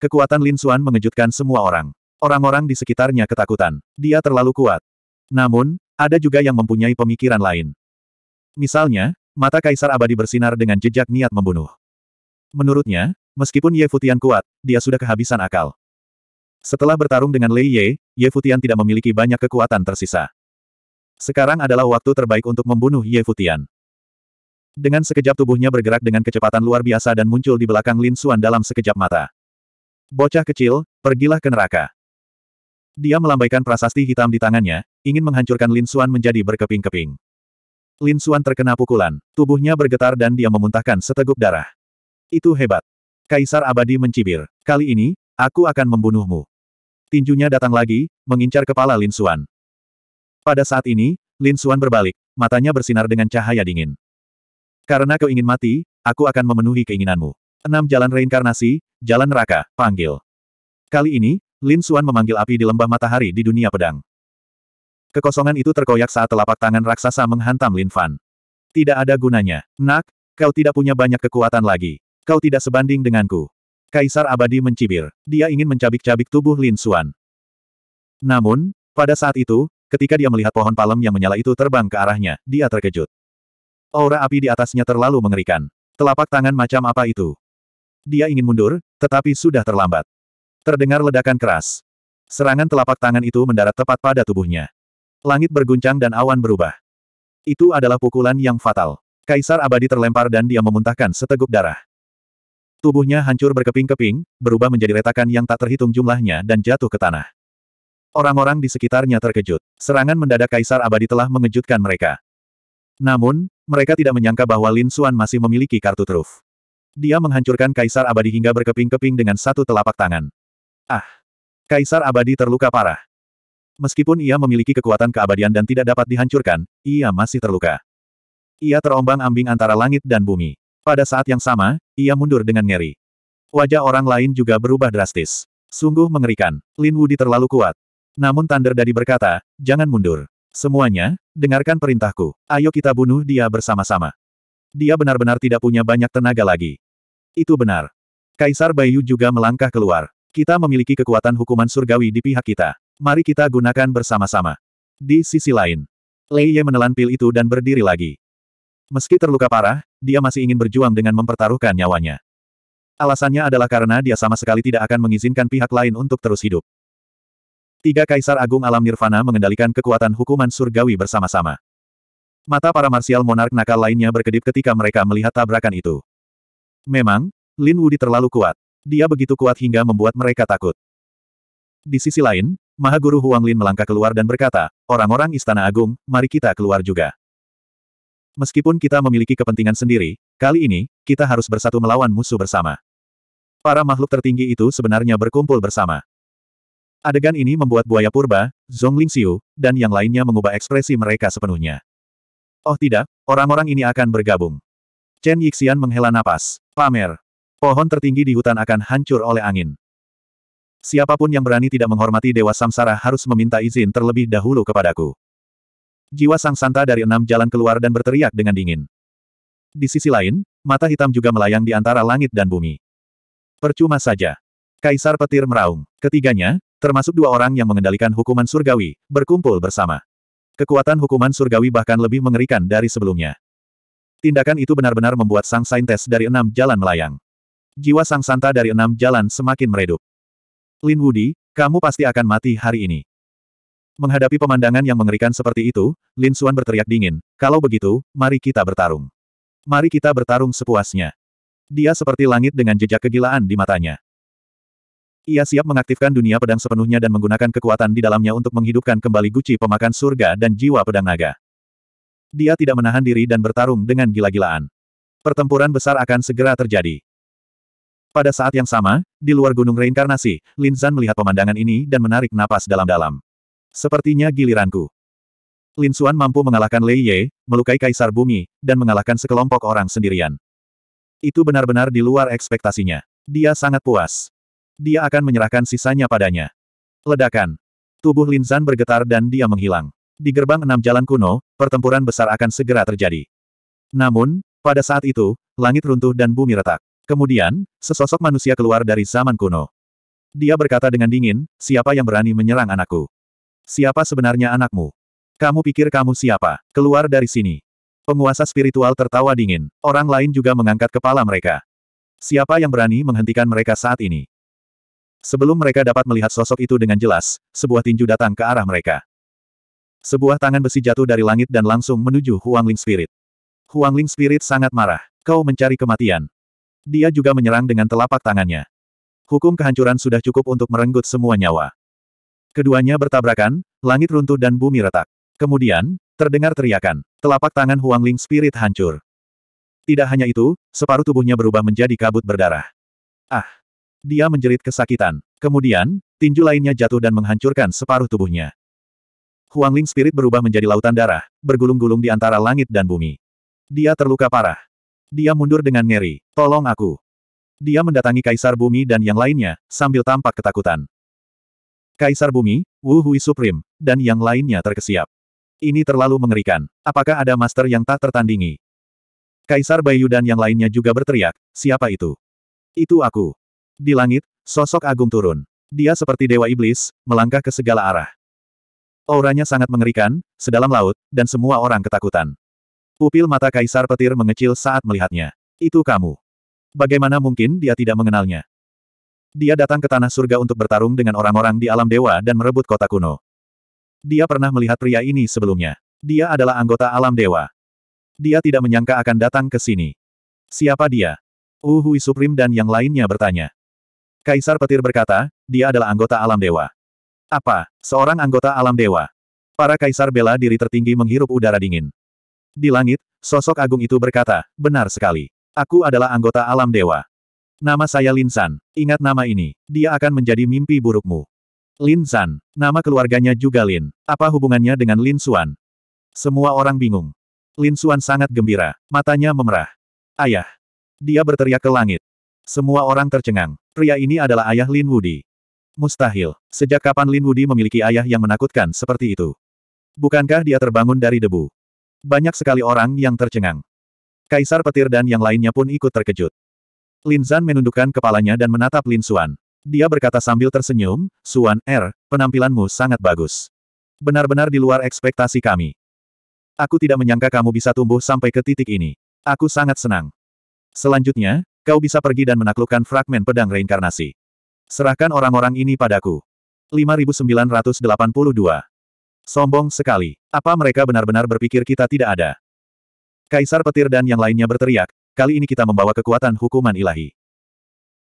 Kekuatan Lin Xuan mengejutkan semua orang. Orang-orang di sekitarnya ketakutan. Dia terlalu kuat. Namun, ada juga yang mempunyai pemikiran lain. Misalnya, mata kaisar abadi bersinar dengan jejak niat membunuh. Menurutnya, meskipun Ye Futian kuat, dia sudah kehabisan akal. Setelah bertarung dengan Lei Ye, Ye Futian tidak memiliki banyak kekuatan tersisa. Sekarang adalah waktu terbaik untuk membunuh Ye Futian. Dengan sekejap tubuhnya bergerak dengan kecepatan luar biasa dan muncul di belakang Lin Xuan dalam sekejap mata. Bocah kecil, pergilah ke neraka. Dia melambaikan prasasti hitam di tangannya, ingin menghancurkan Lin Xuan menjadi berkeping-keping. Lin Xuan terkena pukulan, tubuhnya bergetar dan dia memuntahkan seteguk darah. Itu hebat. Kaisar abadi mencibir. Kali ini, aku akan membunuhmu. Tinjunya datang lagi, mengincar kepala Lin Xuan. Pada saat ini, Lin Xuan berbalik, matanya bersinar dengan cahaya dingin. Karena kau ingin mati, aku akan memenuhi keinginanmu. Enam jalan reinkarnasi, jalan neraka, panggil. Kali ini, Lin Xuan memanggil api di lembah matahari di dunia pedang. Kekosongan itu terkoyak saat telapak tangan raksasa menghantam Lin Fan. Tidak ada gunanya. Nak, kau tidak punya banyak kekuatan lagi. Kau tidak sebanding denganku. Kaisar abadi mencibir. Dia ingin mencabik-cabik tubuh Lin Xuan. Namun, pada saat itu, ketika dia melihat pohon palem yang menyala itu terbang ke arahnya, dia terkejut. Aura api di atasnya terlalu mengerikan. Telapak tangan macam apa itu? Dia ingin mundur, tetapi sudah terlambat. Terdengar ledakan keras. Serangan telapak tangan itu mendarat tepat pada tubuhnya. Langit berguncang dan awan berubah. Itu adalah pukulan yang fatal. Kaisar abadi terlempar dan dia memuntahkan seteguk darah. Tubuhnya hancur berkeping-keping, berubah menjadi retakan yang tak terhitung jumlahnya dan jatuh ke tanah. Orang-orang di sekitarnya terkejut. Serangan mendadak Kaisar Abadi telah mengejutkan mereka. Namun, mereka tidak menyangka bahwa Lin Xuan masih memiliki kartu truf. Dia menghancurkan Kaisar Abadi hingga berkeping-keping dengan satu telapak tangan. Ah! Kaisar Abadi terluka parah. Meskipun ia memiliki kekuatan keabadian dan tidak dapat dihancurkan, ia masih terluka. Ia terombang-ambing antara langit dan bumi. Pada saat yang sama, ia mundur dengan ngeri. Wajah orang lain juga berubah drastis. Sungguh mengerikan. Lin Wudi terlalu kuat. Namun Thunder Daddy berkata, jangan mundur. Semuanya, dengarkan perintahku. Ayo kita bunuh dia bersama-sama. Dia benar-benar tidak punya banyak tenaga lagi. Itu benar. Kaisar Bayu juga melangkah keluar. Kita memiliki kekuatan hukuman surgawi di pihak kita. Mari kita gunakan bersama-sama. Di sisi lain, Lei Ye menelan pil itu dan berdiri lagi. Meski terluka parah, dia masih ingin berjuang dengan mempertaruhkan nyawanya. Alasannya adalah karena dia sama sekali tidak akan mengizinkan pihak lain untuk terus hidup. Tiga Kaisar Agung Alam Nirvana mengendalikan kekuatan hukuman surgawi bersama-sama. Mata para marsial monark nakal lainnya berkedip ketika mereka melihat tabrakan itu. Memang, Lin Wudi terlalu kuat. Dia begitu kuat hingga membuat mereka takut. Di sisi lain, Mahaguru Huang Lin melangkah keluar dan berkata, orang-orang Istana Agung, mari kita keluar juga. Meskipun kita memiliki kepentingan sendiri, kali ini, kita harus bersatu melawan musuh bersama. Para makhluk tertinggi itu sebenarnya berkumpul bersama. Adegan ini membuat buaya purba, Zhong Xiu, dan yang lainnya mengubah ekspresi mereka sepenuhnya. Oh tidak, orang-orang ini akan bergabung. Chen Yixian menghela napas. Pamer. Pohon tertinggi di hutan akan hancur oleh angin. Siapapun yang berani tidak menghormati Dewa Samsara harus meminta izin terlebih dahulu kepadaku. Jiwa Sang Santa dari enam jalan keluar dan berteriak dengan dingin. Di sisi lain, mata hitam juga melayang di antara langit dan bumi. Percuma saja. Kaisar Petir meraung. Ketiganya, termasuk dua orang yang mengendalikan hukuman surgawi, berkumpul bersama. Kekuatan hukuman surgawi bahkan lebih mengerikan dari sebelumnya. Tindakan itu benar-benar membuat sang saintes dari enam jalan melayang. Jiwa sang santa dari enam jalan semakin meredup. Lin Wudi, kamu pasti akan mati hari ini. Menghadapi pemandangan yang mengerikan seperti itu, Lin Xuan berteriak dingin, kalau begitu, mari kita bertarung. Mari kita bertarung sepuasnya. Dia seperti langit dengan jejak kegilaan di matanya. Ia siap mengaktifkan dunia pedang sepenuhnya dan menggunakan kekuatan di dalamnya untuk menghidupkan kembali guci pemakan surga dan jiwa pedang naga. Dia tidak menahan diri dan bertarung dengan gila-gilaan. Pertempuran besar akan segera terjadi. Pada saat yang sama, di luar gunung reinkarnasi, Lin Zan melihat pemandangan ini dan menarik napas dalam-dalam. Sepertinya giliranku. Lin Xuan mampu mengalahkan Lei Ye, melukai Kaisar Bumi, dan mengalahkan sekelompok orang sendirian. Itu benar-benar di luar ekspektasinya. Dia sangat puas dia akan menyerahkan sisanya padanya. Ledakan. Tubuh Lin Linzan bergetar dan dia menghilang. Di gerbang enam jalan kuno, pertempuran besar akan segera terjadi. Namun, pada saat itu, langit runtuh dan bumi retak. Kemudian, sesosok manusia keluar dari zaman kuno. Dia berkata dengan dingin, siapa yang berani menyerang anakku? Siapa sebenarnya anakmu? Kamu pikir kamu siapa? Keluar dari sini. Penguasa spiritual tertawa dingin. Orang lain juga mengangkat kepala mereka. Siapa yang berani menghentikan mereka saat ini? Sebelum mereka dapat melihat sosok itu dengan jelas, sebuah tinju datang ke arah mereka. Sebuah tangan besi jatuh dari langit dan langsung menuju Huangling Spirit. Huangling Spirit sangat marah. Kau mencari kematian. Dia juga menyerang dengan telapak tangannya. Hukum kehancuran sudah cukup untuk merenggut semua nyawa. Keduanya bertabrakan, langit runtuh dan bumi retak. Kemudian, terdengar teriakan, telapak tangan Huangling Spirit hancur. Tidak hanya itu, separuh tubuhnya berubah menjadi kabut berdarah. Ah! Dia menjerit kesakitan. Kemudian, tinju lainnya jatuh dan menghancurkan separuh tubuhnya. Huang Ling Spirit berubah menjadi lautan darah, bergulung-gulung di antara langit dan bumi. Dia terluka parah. Dia mundur dengan ngeri. Tolong aku. Dia mendatangi Kaisar Bumi dan yang lainnya, sambil tampak ketakutan. Kaisar Bumi, Wu Hui Supreme, dan yang lainnya terkesiap. Ini terlalu mengerikan. Apakah ada master yang tak tertandingi? Kaisar Bayu dan yang lainnya juga berteriak, siapa itu? Itu aku. Di langit, sosok agung turun. Dia seperti dewa iblis, melangkah ke segala arah. Auranya sangat mengerikan, sedalam laut, dan semua orang ketakutan. Pupil mata kaisar petir mengecil saat melihatnya. Itu kamu. Bagaimana mungkin dia tidak mengenalnya? Dia datang ke tanah surga untuk bertarung dengan orang-orang di alam dewa dan merebut kota kuno. Dia pernah melihat pria ini sebelumnya. Dia adalah anggota alam dewa. Dia tidak menyangka akan datang ke sini. Siapa dia? Uhui Supreme dan yang lainnya bertanya. Kaisar Petir berkata, dia adalah anggota alam dewa. Apa? Seorang anggota alam dewa. Para kaisar bela diri tertinggi menghirup udara dingin. Di langit, sosok agung itu berkata, benar sekali. Aku adalah anggota alam dewa. Nama saya Lin San. Ingat nama ini, dia akan menjadi mimpi burukmu. Lin San. Nama keluarganya juga Lin. Apa hubungannya dengan Lin Suan? Semua orang bingung. Lin Suan sangat gembira. Matanya memerah. Ayah. Dia berteriak ke langit. Semua orang tercengang. Pria ini adalah ayah Lin Wudi. Mustahil. Sejak kapan Lin Wudi memiliki ayah yang menakutkan seperti itu? Bukankah dia terbangun dari debu? Banyak sekali orang yang tercengang. Kaisar Petir dan yang lainnya pun ikut terkejut. Lin Zan menundukkan kepalanya dan menatap Lin Suan. Dia berkata sambil tersenyum, "Suan Er, penampilanmu sangat bagus. Benar-benar di luar ekspektasi kami. Aku tidak menyangka kamu bisa tumbuh sampai ke titik ini. Aku sangat senang. Selanjutnya, kau bisa pergi dan menaklukkan fragmen pedang reinkarnasi. Serahkan orang-orang ini padaku. 5982. Sombong sekali. Apa mereka benar-benar berpikir kita tidak ada? Kaisar petir dan yang lainnya berteriak, kali ini kita membawa kekuatan hukuman ilahi.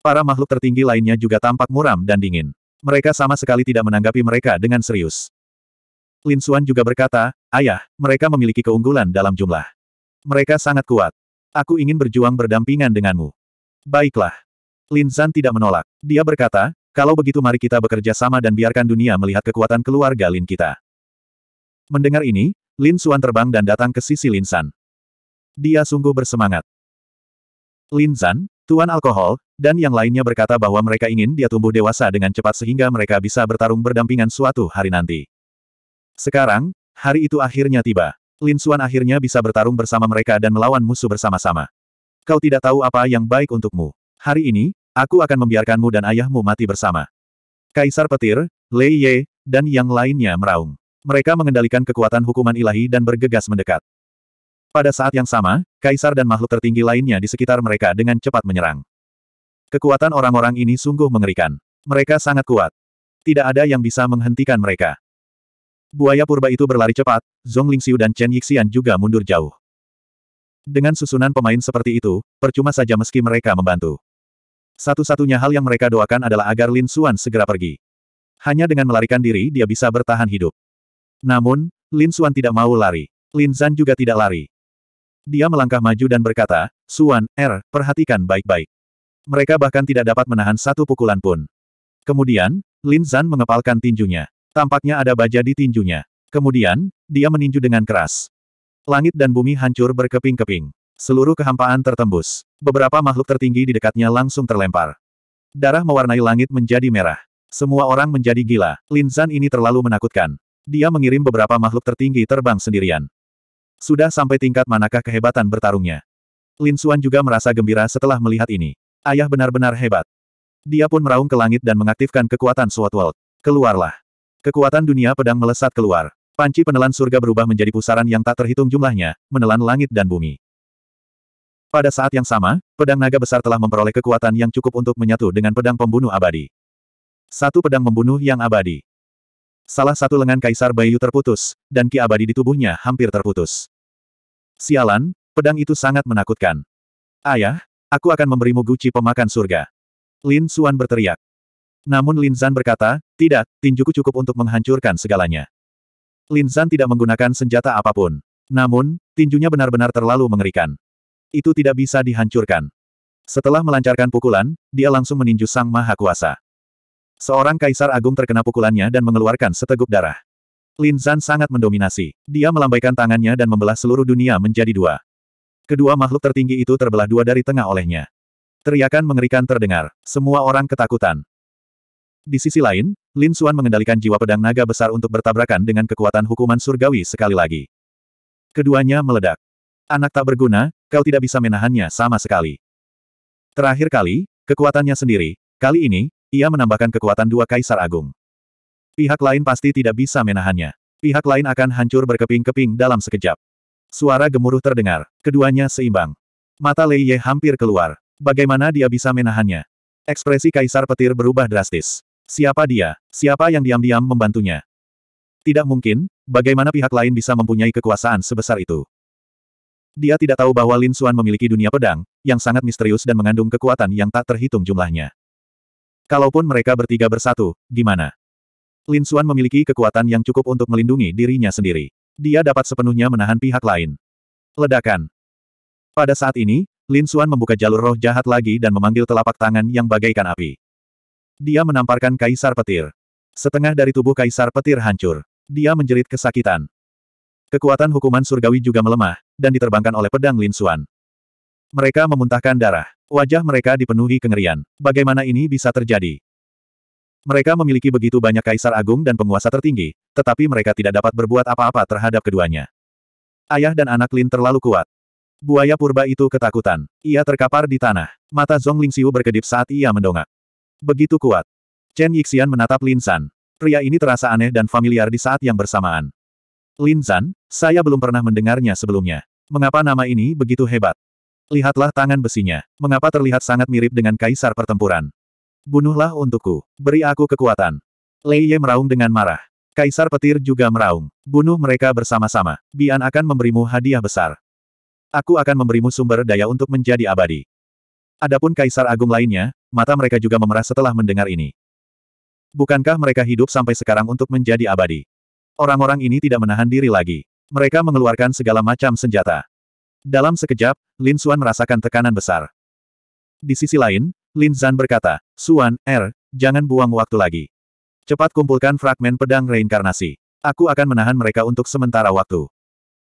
Para makhluk tertinggi lainnya juga tampak muram dan dingin. Mereka sama sekali tidak menanggapi mereka dengan serius. Lin Xuan juga berkata, Ayah, mereka memiliki keunggulan dalam jumlah. Mereka sangat kuat. Aku ingin berjuang berdampingan denganmu. Baiklah. Lin Zan tidak menolak. Dia berkata, kalau begitu mari kita bekerja sama dan biarkan dunia melihat kekuatan keluarga Lin kita. Mendengar ini, Lin Suan terbang dan datang ke sisi Lin Zhan. Dia sungguh bersemangat. Lin Zan, Tuan Alkohol, dan yang lainnya berkata bahwa mereka ingin dia tumbuh dewasa dengan cepat sehingga mereka bisa bertarung berdampingan suatu hari nanti. Sekarang, hari itu akhirnya tiba. Lin Suan akhirnya bisa bertarung bersama mereka dan melawan musuh bersama-sama. Kau tidak tahu apa yang baik untukmu. Hari ini, aku akan membiarkanmu dan ayahmu mati bersama. Kaisar Petir, Lei Ye, dan yang lainnya meraung. Mereka mengendalikan kekuatan hukuman ilahi dan bergegas mendekat. Pada saat yang sama, kaisar dan makhluk tertinggi lainnya di sekitar mereka dengan cepat menyerang. Kekuatan orang-orang ini sungguh mengerikan. Mereka sangat kuat. Tidak ada yang bisa menghentikan mereka. Buaya purba itu berlari cepat, Zhong Lingxiu dan Chen Yixian juga mundur jauh. Dengan susunan pemain seperti itu, percuma saja meski mereka membantu. Satu-satunya hal yang mereka doakan adalah agar Lin Xuan segera pergi. Hanya dengan melarikan diri dia bisa bertahan hidup. Namun, Lin Xuan tidak mau lari. Lin Zan juga tidak lari. Dia melangkah maju dan berkata, Xuan, Er, perhatikan baik-baik. Mereka bahkan tidak dapat menahan satu pukulan pun. Kemudian, Lin Zan mengepalkan tinjunya. Tampaknya ada baja di tinjunya. Kemudian, dia meninju dengan keras. Langit dan bumi hancur berkeping-keping. Seluruh kehampaan tertembus. Beberapa makhluk tertinggi di dekatnya langsung terlempar. Darah mewarnai langit menjadi merah. Semua orang menjadi gila. Lin Linzan ini terlalu menakutkan. Dia mengirim beberapa makhluk tertinggi terbang sendirian. Sudah sampai tingkat manakah kehebatan bertarungnya. Lin Xuan juga merasa gembira setelah melihat ini. Ayah benar-benar hebat. Dia pun meraung ke langit dan mengaktifkan kekuatan suatu World. Keluarlah. Kekuatan dunia pedang melesat keluar. Panci penelan surga berubah menjadi pusaran yang tak terhitung jumlahnya, menelan langit dan bumi. Pada saat yang sama, pedang naga besar telah memperoleh kekuatan yang cukup untuk menyatu dengan pedang pembunuh abadi. Satu pedang membunuh yang abadi. Salah satu lengan Kaisar Bayu terputus, dan ki abadi di tubuhnya hampir terputus. Sialan, pedang itu sangat menakutkan. Ayah, aku akan memberimu guci pemakan surga. Lin Suan berteriak. Namun Lin Zan berkata, tidak, tinjuku cukup untuk menghancurkan segalanya. Lin Zhan tidak menggunakan senjata apapun. Namun, tinjunya benar-benar terlalu mengerikan. Itu tidak bisa dihancurkan. Setelah melancarkan pukulan, dia langsung meninju Sang Maha Kuasa. Seorang kaisar agung terkena pukulannya dan mengeluarkan seteguk darah. Lin Zhan sangat mendominasi. Dia melambaikan tangannya dan membelah seluruh dunia menjadi dua. Kedua makhluk tertinggi itu terbelah dua dari tengah olehnya. Teriakan mengerikan terdengar. Semua orang ketakutan. Di sisi lain, Lin Suan mengendalikan jiwa pedang naga besar untuk bertabrakan dengan kekuatan hukuman surgawi sekali lagi. Keduanya meledak. Anak tak berguna, kau tidak bisa menahannya sama sekali. Terakhir kali, kekuatannya sendiri, kali ini, ia menambahkan kekuatan dua kaisar agung. Pihak lain pasti tidak bisa menahannya. Pihak lain akan hancur berkeping-keping dalam sekejap. Suara gemuruh terdengar, keduanya seimbang. Mata Lei Ye hampir keluar. Bagaimana dia bisa menahannya? Ekspresi kaisar petir berubah drastis. Siapa dia? Siapa yang diam-diam membantunya? Tidak mungkin, bagaimana pihak lain bisa mempunyai kekuasaan sebesar itu? Dia tidak tahu bahwa Lin Xuan memiliki dunia pedang, yang sangat misterius dan mengandung kekuatan yang tak terhitung jumlahnya. Kalaupun mereka bertiga bersatu, gimana? Lin Xuan memiliki kekuatan yang cukup untuk melindungi dirinya sendiri. Dia dapat sepenuhnya menahan pihak lain. Ledakan. Pada saat ini, Lin Xuan membuka jalur roh jahat lagi dan memanggil telapak tangan yang bagaikan api. Dia menamparkan kaisar petir. Setengah dari tubuh kaisar petir hancur. Dia menjerit kesakitan. Kekuatan hukuman surgawi juga melemah, dan diterbangkan oleh pedang Lin Xuan. Mereka memuntahkan darah. Wajah mereka dipenuhi kengerian. Bagaimana ini bisa terjadi? Mereka memiliki begitu banyak kaisar agung dan penguasa tertinggi, tetapi mereka tidak dapat berbuat apa-apa terhadap keduanya. Ayah dan anak Lin terlalu kuat. Buaya purba itu ketakutan. Ia terkapar di tanah. Mata Zhong Lingxiu berkedip saat ia mendongak. Begitu kuat. Chen Yixian menatap Lin San. Pria ini terasa aneh dan familiar di saat yang bersamaan. Lin San, saya belum pernah mendengarnya sebelumnya. Mengapa nama ini begitu hebat? Lihatlah tangan besinya. Mengapa terlihat sangat mirip dengan kaisar pertempuran? Bunuhlah untukku. Beri aku kekuatan. Lei Ye meraung dengan marah. Kaisar petir juga meraung. Bunuh mereka bersama-sama. Bian akan memberimu hadiah besar. Aku akan memberimu sumber daya untuk menjadi abadi. Adapun kaisar agung lainnya, mata mereka juga memerah setelah mendengar ini. Bukankah mereka hidup sampai sekarang untuk menjadi abadi? Orang-orang ini tidak menahan diri lagi. Mereka mengeluarkan segala macam senjata. Dalam sekejap, Lin Xuan merasakan tekanan besar. Di sisi lain, Lin Zan berkata, Xuan, Er, jangan buang waktu lagi. Cepat kumpulkan fragmen pedang reinkarnasi. Aku akan menahan mereka untuk sementara waktu.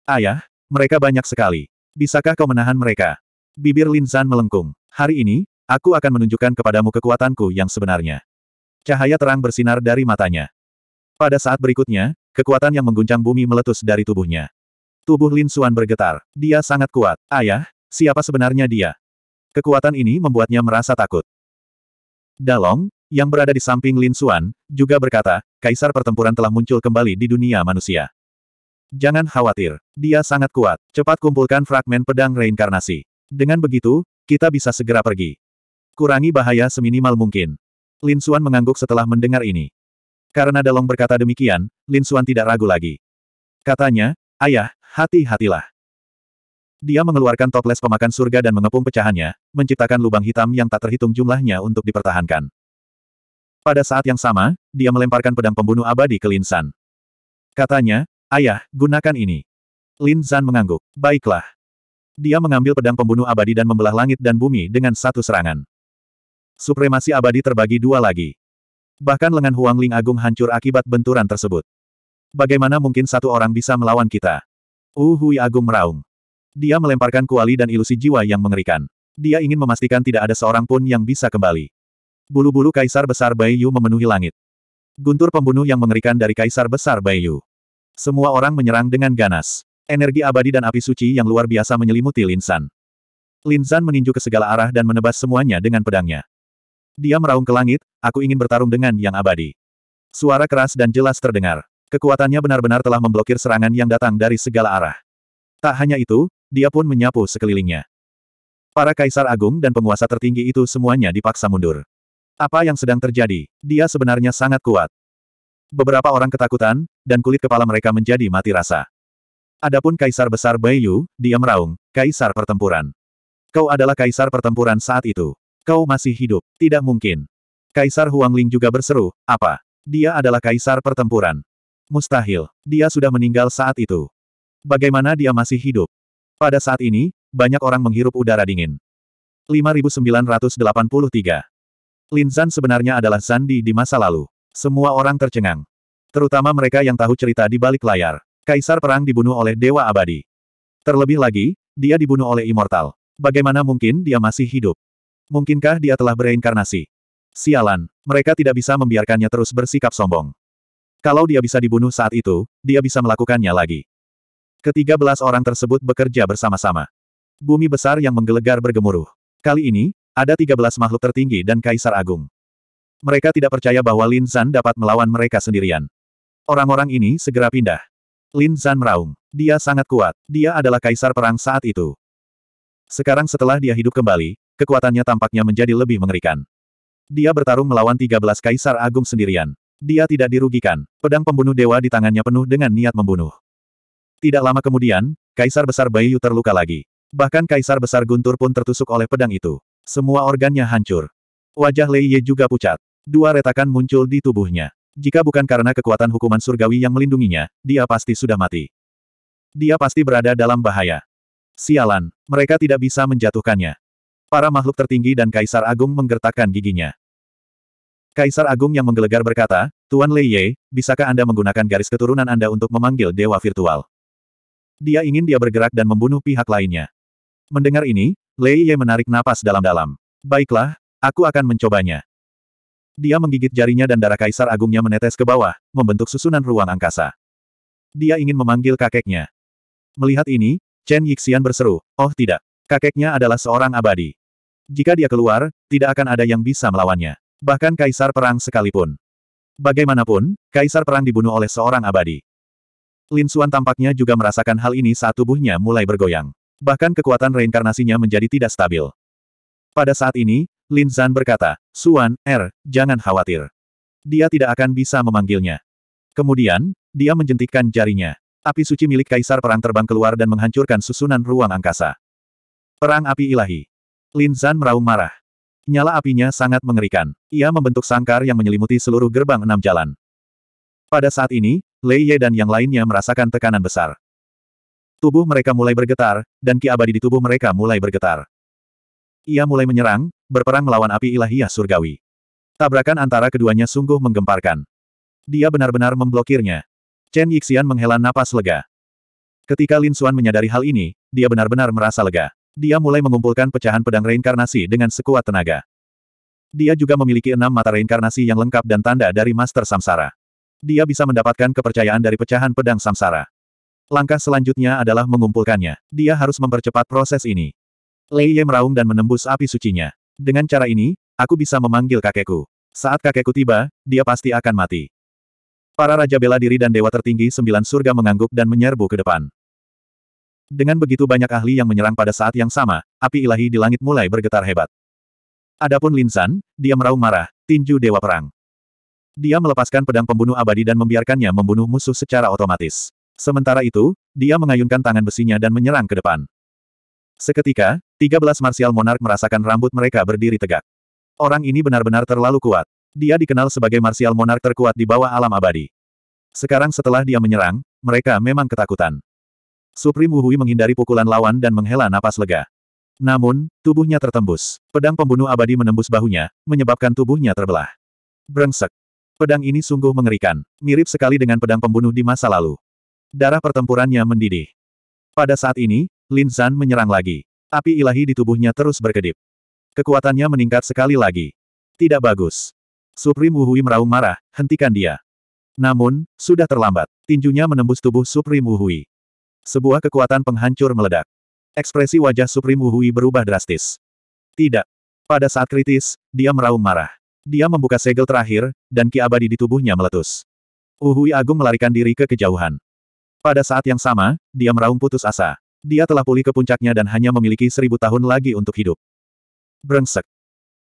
Ayah, mereka banyak sekali. Bisakah kau menahan mereka? Bibir Lin Zan melengkung. Hari ini, aku akan menunjukkan kepadamu kekuatanku yang sebenarnya. Cahaya terang bersinar dari matanya. Pada saat berikutnya, kekuatan yang mengguncang bumi meletus dari tubuhnya. Tubuh Lin Suan bergetar. Dia sangat kuat. Ayah, siapa sebenarnya dia? Kekuatan ini membuatnya merasa takut. Dalong, yang berada di samping Lin Suan juga berkata, Kaisar pertempuran telah muncul kembali di dunia manusia. Jangan khawatir, dia sangat kuat. Cepat kumpulkan fragmen pedang reinkarnasi. Dengan begitu, kita bisa segera pergi. Kurangi bahaya seminimal mungkin. Lin Xuan mengangguk setelah mendengar ini. Karena Dalong berkata demikian, Lin Xuan tidak ragu lagi. Katanya, ayah, hati-hatilah. Dia mengeluarkan toples pemakan surga dan mengepung pecahannya, menciptakan lubang hitam yang tak terhitung jumlahnya untuk dipertahankan. Pada saat yang sama, dia melemparkan pedang pembunuh abadi ke Lin San. Katanya, ayah, gunakan ini. Lin San mengangguk. Baiklah. Dia mengambil pedang pembunuh abadi dan membelah langit dan bumi dengan satu serangan. Supremasi abadi terbagi dua lagi. Bahkan lengan Huang Ling Agung hancur akibat benturan tersebut. Bagaimana mungkin satu orang bisa melawan kita? Uhui Hui Agung meraung. Dia melemparkan kuali dan ilusi jiwa yang mengerikan. Dia ingin memastikan tidak ada seorang pun yang bisa kembali. Bulu-bulu Kaisar Besar Bai Yu memenuhi langit. Guntur pembunuh yang mengerikan dari Kaisar Besar Bai Yu. Semua orang menyerang dengan ganas. Energi abadi dan api suci yang luar biasa menyelimuti Lin San. Lin San meninju ke segala arah dan menebas semuanya dengan pedangnya. Dia meraung ke langit, aku ingin bertarung dengan yang abadi. Suara keras dan jelas terdengar. Kekuatannya benar-benar telah memblokir serangan yang datang dari segala arah. Tak hanya itu, dia pun menyapu sekelilingnya. Para kaisar agung dan penguasa tertinggi itu semuanya dipaksa mundur. Apa yang sedang terjadi? Dia sebenarnya sangat kuat. Beberapa orang ketakutan, dan kulit kepala mereka menjadi mati rasa. Adapun Kaisar Besar Yu dia meraung, Kaisar Pertempuran. Kau adalah Kaisar Pertempuran saat itu. Kau masih hidup. Tidak mungkin. Kaisar Huang Ling juga berseru, apa? Dia adalah Kaisar Pertempuran. Mustahil. Dia sudah meninggal saat itu. Bagaimana dia masih hidup? Pada saat ini, banyak orang menghirup udara dingin. 5983 Lin Zan sebenarnya adalah Zandi di masa lalu. Semua orang tercengang. Terutama mereka yang tahu cerita di balik layar. Kaisar Perang dibunuh oleh Dewa Abadi. Terlebih lagi, dia dibunuh oleh Immortal. Bagaimana mungkin dia masih hidup? Mungkinkah dia telah bereinkarnasi? Sialan, mereka tidak bisa membiarkannya terus bersikap sombong. Kalau dia bisa dibunuh saat itu, dia bisa melakukannya lagi. Ketiga belas orang tersebut bekerja bersama-sama. Bumi besar yang menggelegar bergemuruh. Kali ini, ada tiga belas makhluk tertinggi dan kaisar agung. Mereka tidak percaya bahwa Lin Zan dapat melawan mereka sendirian. Orang-orang ini segera pindah. Lin Zan meraung. Dia sangat kuat. Dia adalah kaisar perang saat itu. Sekarang setelah dia hidup kembali, kekuatannya tampaknya menjadi lebih mengerikan. Dia bertarung melawan 13 kaisar agung sendirian. Dia tidak dirugikan. Pedang pembunuh dewa di tangannya penuh dengan niat membunuh. Tidak lama kemudian, kaisar besar Bayu terluka lagi. Bahkan kaisar besar Guntur pun tertusuk oleh pedang itu. Semua organnya hancur. Wajah Lei Ye juga pucat. Dua retakan muncul di tubuhnya. Jika bukan karena kekuatan hukuman surgawi yang melindunginya, dia pasti sudah mati. Dia pasti berada dalam bahaya. Sialan, mereka tidak bisa menjatuhkannya. Para makhluk tertinggi dan Kaisar Agung menggertakkan giginya. Kaisar Agung yang menggelegar berkata, Tuan Lei Ye, bisakah Anda menggunakan garis keturunan Anda untuk memanggil dewa virtual? Dia ingin dia bergerak dan membunuh pihak lainnya. Mendengar ini, Lei Ye menarik napas dalam-dalam. Baiklah, aku akan mencobanya. Dia menggigit jarinya dan darah kaisar agungnya menetes ke bawah, membentuk susunan ruang angkasa. Dia ingin memanggil kakeknya. Melihat ini, Chen Yixian berseru, oh tidak, kakeknya adalah seorang abadi. Jika dia keluar, tidak akan ada yang bisa melawannya. Bahkan kaisar perang sekalipun. Bagaimanapun, kaisar perang dibunuh oleh seorang abadi. Lin Xuan tampaknya juga merasakan hal ini saat tubuhnya mulai bergoyang. Bahkan kekuatan reinkarnasinya menjadi tidak stabil. Pada saat ini, Lin Zan berkata, Suan, Er, jangan khawatir. Dia tidak akan bisa memanggilnya. Kemudian, dia menjentikkan jarinya. Api suci milik Kaisar Perang terbang keluar dan menghancurkan susunan ruang angkasa. Perang api ilahi. Lin Zan meraung marah. Nyala apinya sangat mengerikan. Ia membentuk sangkar yang menyelimuti seluruh gerbang enam jalan. Pada saat ini, Lei Ye dan yang lainnya merasakan tekanan besar. Tubuh mereka mulai bergetar, dan ki abadi di tubuh mereka mulai bergetar. Ia mulai menyerang, berperang melawan api ilahiyah surgawi. Tabrakan antara keduanya sungguh menggemparkan. Dia benar-benar memblokirnya. Chen Yixian menghela napas lega. Ketika Lin Xuan menyadari hal ini, dia benar-benar merasa lega. Dia mulai mengumpulkan pecahan pedang reinkarnasi dengan sekuat tenaga. Dia juga memiliki enam mata reinkarnasi yang lengkap dan tanda dari Master Samsara. Dia bisa mendapatkan kepercayaan dari pecahan pedang Samsara. Langkah selanjutnya adalah mengumpulkannya. Dia harus mempercepat proses ini. Lei Ye meraung dan menembus api sucinya. Dengan cara ini, aku bisa memanggil kakekku. Saat kakekku tiba, dia pasti akan mati. Para Raja Bela Diri dan Dewa Tertinggi Sembilan Surga mengangguk dan menyerbu ke depan. Dengan begitu banyak ahli yang menyerang pada saat yang sama, api ilahi di langit mulai bergetar hebat. Adapun Linsan, dia meraung marah, tinju dewa perang. Dia melepaskan pedang pembunuh abadi dan membiarkannya membunuh musuh secara otomatis. Sementara itu, dia mengayunkan tangan besinya dan menyerang ke depan. Seketika, 13 Martial Monarch merasakan rambut mereka berdiri tegak. Orang ini benar-benar terlalu kuat. Dia dikenal sebagai Martial monark terkuat di bawah alam abadi. Sekarang setelah dia menyerang, mereka memang ketakutan. Supreme Wuhui menghindari pukulan lawan dan menghela napas lega. Namun, tubuhnya tertembus. Pedang pembunuh abadi menembus bahunya, menyebabkan tubuhnya terbelah. Brengsek. Pedang ini sungguh mengerikan, mirip sekali dengan pedang pembunuh di masa lalu. Darah pertempurannya mendidih. Pada saat ini, Lin Zan menyerang lagi. Api ilahi di tubuhnya terus berkedip. Kekuatannya meningkat sekali lagi. Tidak bagus. Supreme Wuhui meraung marah, hentikan dia. Namun, sudah terlambat. Tinjunya menembus tubuh Supreme Wuhui. Sebuah kekuatan penghancur meledak. Ekspresi wajah Supreme Wuhui berubah drastis. Tidak. Pada saat kritis, dia meraung marah. Dia membuka segel terakhir, dan ki abadi di tubuhnya meletus. Uhui Agung melarikan diri ke kejauhan. Pada saat yang sama, dia meraung putus asa. Dia telah pulih ke puncaknya dan hanya memiliki seribu tahun lagi untuk hidup. Brengsek.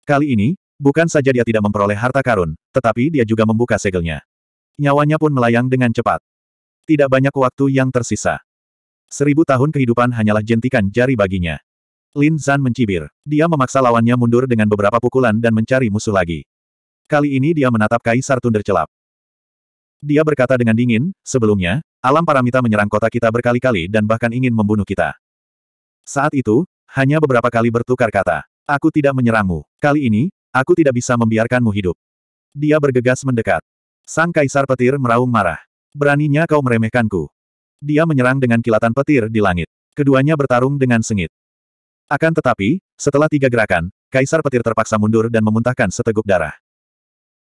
Kali ini, bukan saja dia tidak memperoleh harta karun, tetapi dia juga membuka segelnya. Nyawanya pun melayang dengan cepat. Tidak banyak waktu yang tersisa. Seribu tahun kehidupan hanyalah jentikan jari baginya. Lin Zan mencibir. Dia memaksa lawannya mundur dengan beberapa pukulan dan mencari musuh lagi. Kali ini dia menatap Kaisar Tundercelap. Dia berkata dengan dingin, sebelumnya, alam paramita menyerang kota kita berkali-kali dan bahkan ingin membunuh kita. Saat itu, hanya beberapa kali bertukar kata. Aku tidak menyerangmu. Kali ini, aku tidak bisa membiarkanmu hidup. Dia bergegas mendekat. Sang Kaisar Petir meraung marah. Beraninya kau meremehkanku. Dia menyerang dengan kilatan petir di langit. Keduanya bertarung dengan sengit. Akan tetapi, setelah tiga gerakan, Kaisar Petir terpaksa mundur dan memuntahkan seteguk darah.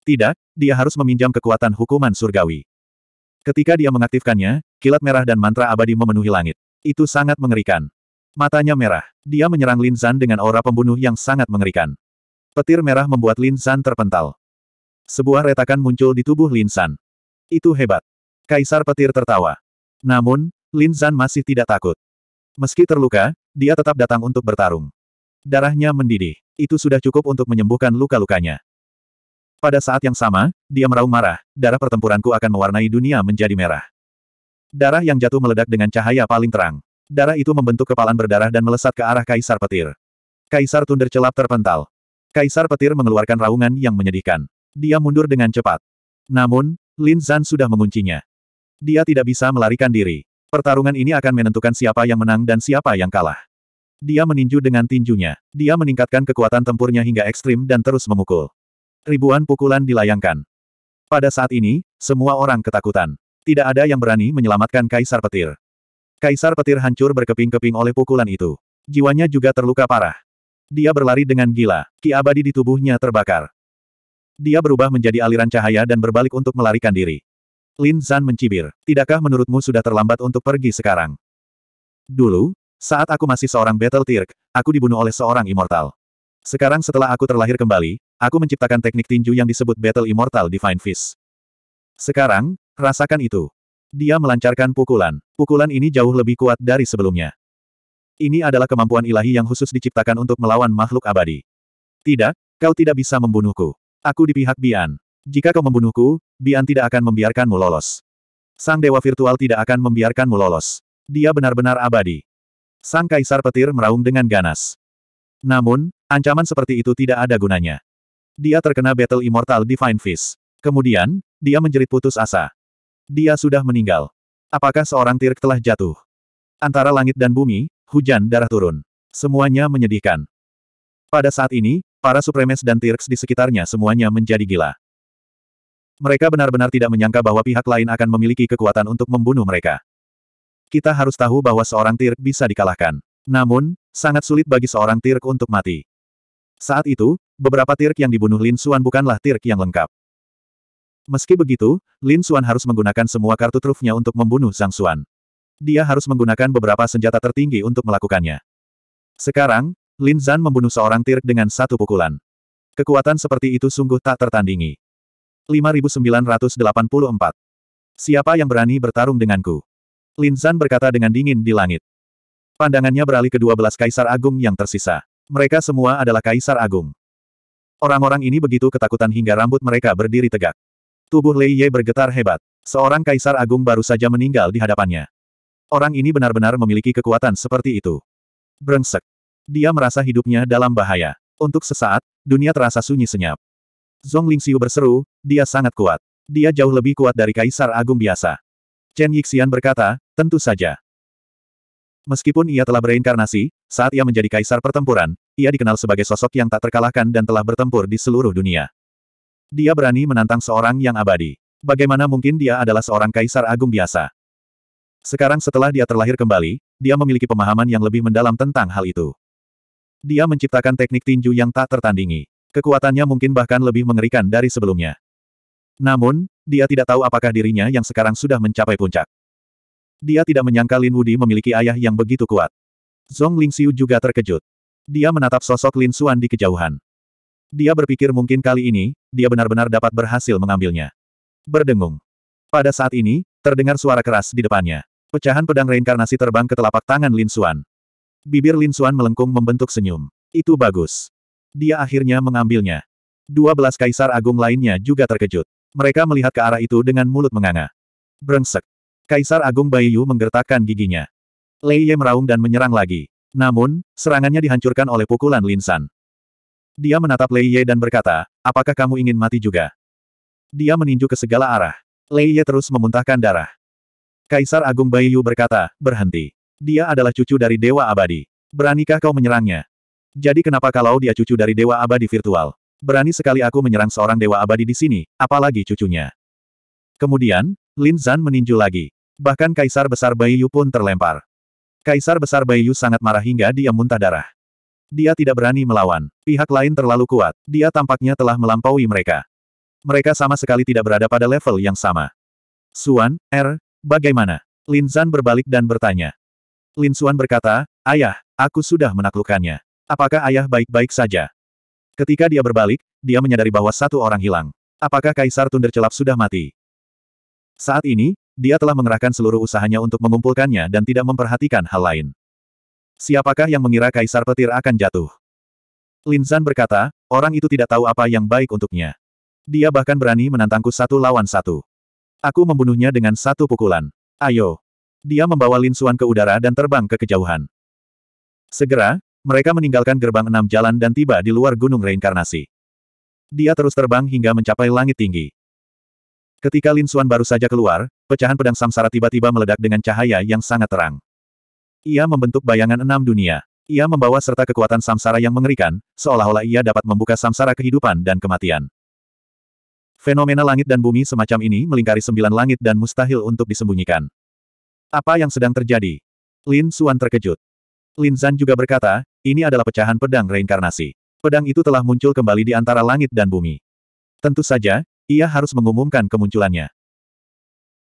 Tidak, dia harus meminjam kekuatan hukuman surgawi. Ketika dia mengaktifkannya, kilat merah dan mantra abadi memenuhi langit. Itu sangat mengerikan. Matanya merah. Dia menyerang Lin Zan dengan aura pembunuh yang sangat mengerikan. Petir merah membuat Lin Zan terpental. Sebuah retakan muncul di tubuh Lin Zan. Itu hebat. Kaisar petir tertawa. Namun, Lin Zan masih tidak takut. Meski terluka, dia tetap datang untuk bertarung. Darahnya mendidih. Itu sudah cukup untuk menyembuhkan luka-lukanya. Pada saat yang sama, dia meraung marah, darah pertempuranku akan mewarnai dunia menjadi merah. Darah yang jatuh meledak dengan cahaya paling terang. Darah itu membentuk kepalan berdarah dan melesat ke arah Kaisar Petir. Kaisar Tunder celap terpental. Kaisar Petir mengeluarkan raungan yang menyedihkan. Dia mundur dengan cepat. Namun, Lin Zan sudah menguncinya. Dia tidak bisa melarikan diri. Pertarungan ini akan menentukan siapa yang menang dan siapa yang kalah. Dia meninju dengan tinjunya. Dia meningkatkan kekuatan tempurnya hingga ekstrim dan terus memukul. Ribuan pukulan dilayangkan. Pada saat ini, semua orang ketakutan. Tidak ada yang berani menyelamatkan Kaisar Petir. Kaisar Petir hancur berkeping-keping oleh pukulan itu. Jiwanya juga terluka parah. Dia berlari dengan gila, ki abadi di tubuhnya terbakar. Dia berubah menjadi aliran cahaya dan berbalik untuk melarikan diri. Lin Zan mencibir, tidakkah menurutmu sudah terlambat untuk pergi sekarang? Dulu, saat aku masih seorang Battle Tirk, aku dibunuh oleh seorang immortal. Sekarang setelah aku terlahir kembali, Aku menciptakan teknik tinju yang disebut Battle Immortal Divine Fist. Sekarang, rasakan itu. Dia melancarkan pukulan. Pukulan ini jauh lebih kuat dari sebelumnya. Ini adalah kemampuan ilahi yang khusus diciptakan untuk melawan makhluk abadi. Tidak, kau tidak bisa membunuhku. Aku di pihak Bian. Jika kau membunuhku, Bian tidak akan membiarkanmu lolos. Sang Dewa Virtual tidak akan membiarkanmu lolos. Dia benar-benar abadi. Sang Kaisar Petir meraung dengan ganas. Namun, ancaman seperti itu tidak ada gunanya. Dia terkena Battle Immortal Divine Fist. Kemudian, dia menjerit putus asa. Dia sudah meninggal. Apakah seorang Tirk telah jatuh? Antara langit dan bumi, hujan darah turun. Semuanya menyedihkan. Pada saat ini, para supremes dan Tirks di sekitarnya semuanya menjadi gila. Mereka benar-benar tidak menyangka bahwa pihak lain akan memiliki kekuatan untuk membunuh mereka. Kita harus tahu bahwa seorang Tirk bisa dikalahkan. Namun, sangat sulit bagi seorang Tirk untuk mati. Saat itu, beberapa Tirk yang dibunuh Lin Xuan bukanlah Tirk yang lengkap. Meski begitu, Lin Xuan harus menggunakan semua kartu trufnya untuk membunuh Zhang Xuan. Dia harus menggunakan beberapa senjata tertinggi untuk melakukannya. Sekarang, Lin Zan membunuh seorang Tirk dengan satu pukulan. Kekuatan seperti itu sungguh tak tertandingi. 5984. Siapa yang berani bertarung denganku? Lin Zan berkata dengan dingin di langit. Pandangannya beralih ke dua belas kaisar agung yang tersisa. Mereka semua adalah Kaisar Agung. Orang-orang ini begitu ketakutan hingga rambut mereka berdiri tegak. Tubuh Lei Ye bergetar hebat. Seorang Kaisar Agung baru saja meninggal di hadapannya. Orang ini benar-benar memiliki kekuatan seperti itu. Brengsek. Dia merasa hidupnya dalam bahaya. Untuk sesaat, dunia terasa sunyi senyap. Zhong Lingxiu berseru, dia sangat kuat. Dia jauh lebih kuat dari Kaisar Agung biasa. Chen Yixian berkata, tentu saja. Meskipun ia telah bereinkarnasi, saat ia menjadi kaisar pertempuran, ia dikenal sebagai sosok yang tak terkalahkan dan telah bertempur di seluruh dunia. Dia berani menantang seorang yang abadi. Bagaimana mungkin dia adalah seorang kaisar agung biasa? Sekarang setelah dia terlahir kembali, dia memiliki pemahaman yang lebih mendalam tentang hal itu. Dia menciptakan teknik tinju yang tak tertandingi. Kekuatannya mungkin bahkan lebih mengerikan dari sebelumnya. Namun, dia tidak tahu apakah dirinya yang sekarang sudah mencapai puncak. Dia tidak menyangka Lin Wudi memiliki ayah yang begitu kuat. Zhong Lingxiu juga terkejut. Dia menatap sosok Lin Xuan di kejauhan. Dia berpikir mungkin kali ini, dia benar-benar dapat berhasil mengambilnya. Berdengung. Pada saat ini, terdengar suara keras di depannya. Pecahan pedang reinkarnasi terbang ke telapak tangan Lin Xuan. Bibir Lin Xuan melengkung membentuk senyum. Itu bagus. Dia akhirnya mengambilnya. Dua belas kaisar agung lainnya juga terkejut. Mereka melihat ke arah itu dengan mulut menganga. Brengsek. Kaisar Agung Yu menggertakkan giginya. Lei Ye meraung dan menyerang lagi. Namun, serangannya dihancurkan oleh pukulan Linsan. Dia menatap Lei Ye dan berkata, apakah kamu ingin mati juga? Dia meninju ke segala arah. Lei Ye terus memuntahkan darah. Kaisar Agung Baiyu berkata, berhenti. Dia adalah cucu dari Dewa Abadi. Beranikah kau menyerangnya? Jadi kenapa kalau dia cucu dari Dewa Abadi virtual? Berani sekali aku menyerang seorang Dewa Abadi di sini, apalagi cucunya. Kemudian, Lin Zan meninju lagi. Bahkan Kaisar Besar Baiyu pun terlempar. Kaisar Besar Baiyu sangat marah hingga dia muntah darah. Dia tidak berani melawan. Pihak lain terlalu kuat. Dia tampaknya telah melampaui mereka. Mereka sama sekali tidak berada pada level yang sama. Suan, Er, bagaimana? Lin Zan berbalik dan bertanya. Lin Suan berkata, Ayah, aku sudah menaklukkannya. Apakah ayah baik-baik saja? Ketika dia berbalik, dia menyadari bahwa satu orang hilang. Apakah Kaisar Tundercelap sudah mati? Saat ini, dia telah mengerahkan seluruh usahanya untuk mengumpulkannya dan tidak memperhatikan hal lain. Siapakah yang mengira kaisar petir akan jatuh? Linsan berkata, orang itu tidak tahu apa yang baik untuknya. Dia bahkan berani menantangku satu lawan satu. Aku membunuhnya dengan satu pukulan. Ayo. Dia membawa Linsuan ke udara dan terbang ke kejauhan. Segera, mereka meninggalkan gerbang enam jalan dan tiba di luar gunung reinkarnasi. Dia terus terbang hingga mencapai langit tinggi. Ketika Lin Xuan baru saja keluar, pecahan pedang samsara tiba-tiba meledak dengan cahaya yang sangat terang. Ia membentuk bayangan enam dunia. Ia membawa serta kekuatan samsara yang mengerikan, seolah-olah ia dapat membuka samsara kehidupan dan kematian. Fenomena langit dan bumi semacam ini melingkari sembilan langit dan mustahil untuk disembunyikan. Apa yang sedang terjadi? Lin Xuan terkejut. Lin Zan juga berkata, ini adalah pecahan pedang reinkarnasi. Pedang itu telah muncul kembali di antara langit dan bumi. Tentu saja, ia harus mengumumkan kemunculannya.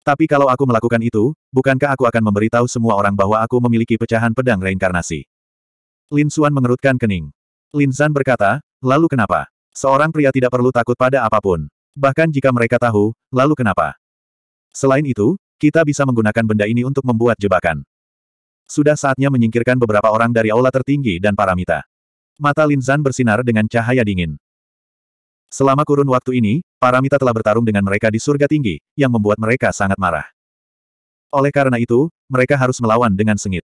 Tapi kalau aku melakukan itu, bukankah aku akan memberitahu semua orang bahwa aku memiliki pecahan pedang reinkarnasi? Lin Xuan mengerutkan kening. Lin Zan berkata, lalu kenapa? Seorang pria tidak perlu takut pada apapun. Bahkan jika mereka tahu, lalu kenapa? Selain itu, kita bisa menggunakan benda ini untuk membuat jebakan. Sudah saatnya menyingkirkan beberapa orang dari aula tertinggi dan paramita. Mata Lin Zan bersinar dengan cahaya dingin. Selama kurun waktu ini, Paramita telah bertarung dengan mereka di surga tinggi, yang membuat mereka sangat marah. Oleh karena itu, mereka harus melawan dengan sengit.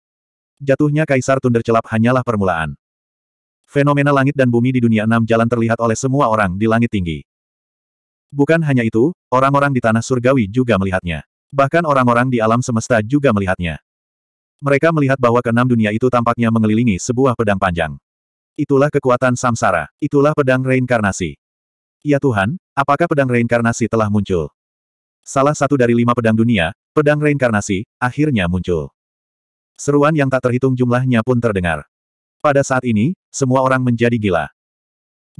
Jatuhnya Kaisar Tunder Celap hanyalah permulaan. Fenomena langit dan bumi di dunia enam jalan terlihat oleh semua orang di langit tinggi. Bukan hanya itu, orang-orang di tanah surgawi juga melihatnya. Bahkan orang-orang di alam semesta juga melihatnya. Mereka melihat bahwa keenam dunia itu tampaknya mengelilingi sebuah pedang panjang. Itulah kekuatan samsara, itulah pedang reinkarnasi. Ya Tuhan, apakah pedang reinkarnasi telah muncul? Salah satu dari lima pedang dunia, pedang reinkarnasi, akhirnya muncul. Seruan yang tak terhitung jumlahnya pun terdengar. Pada saat ini, semua orang menjadi gila.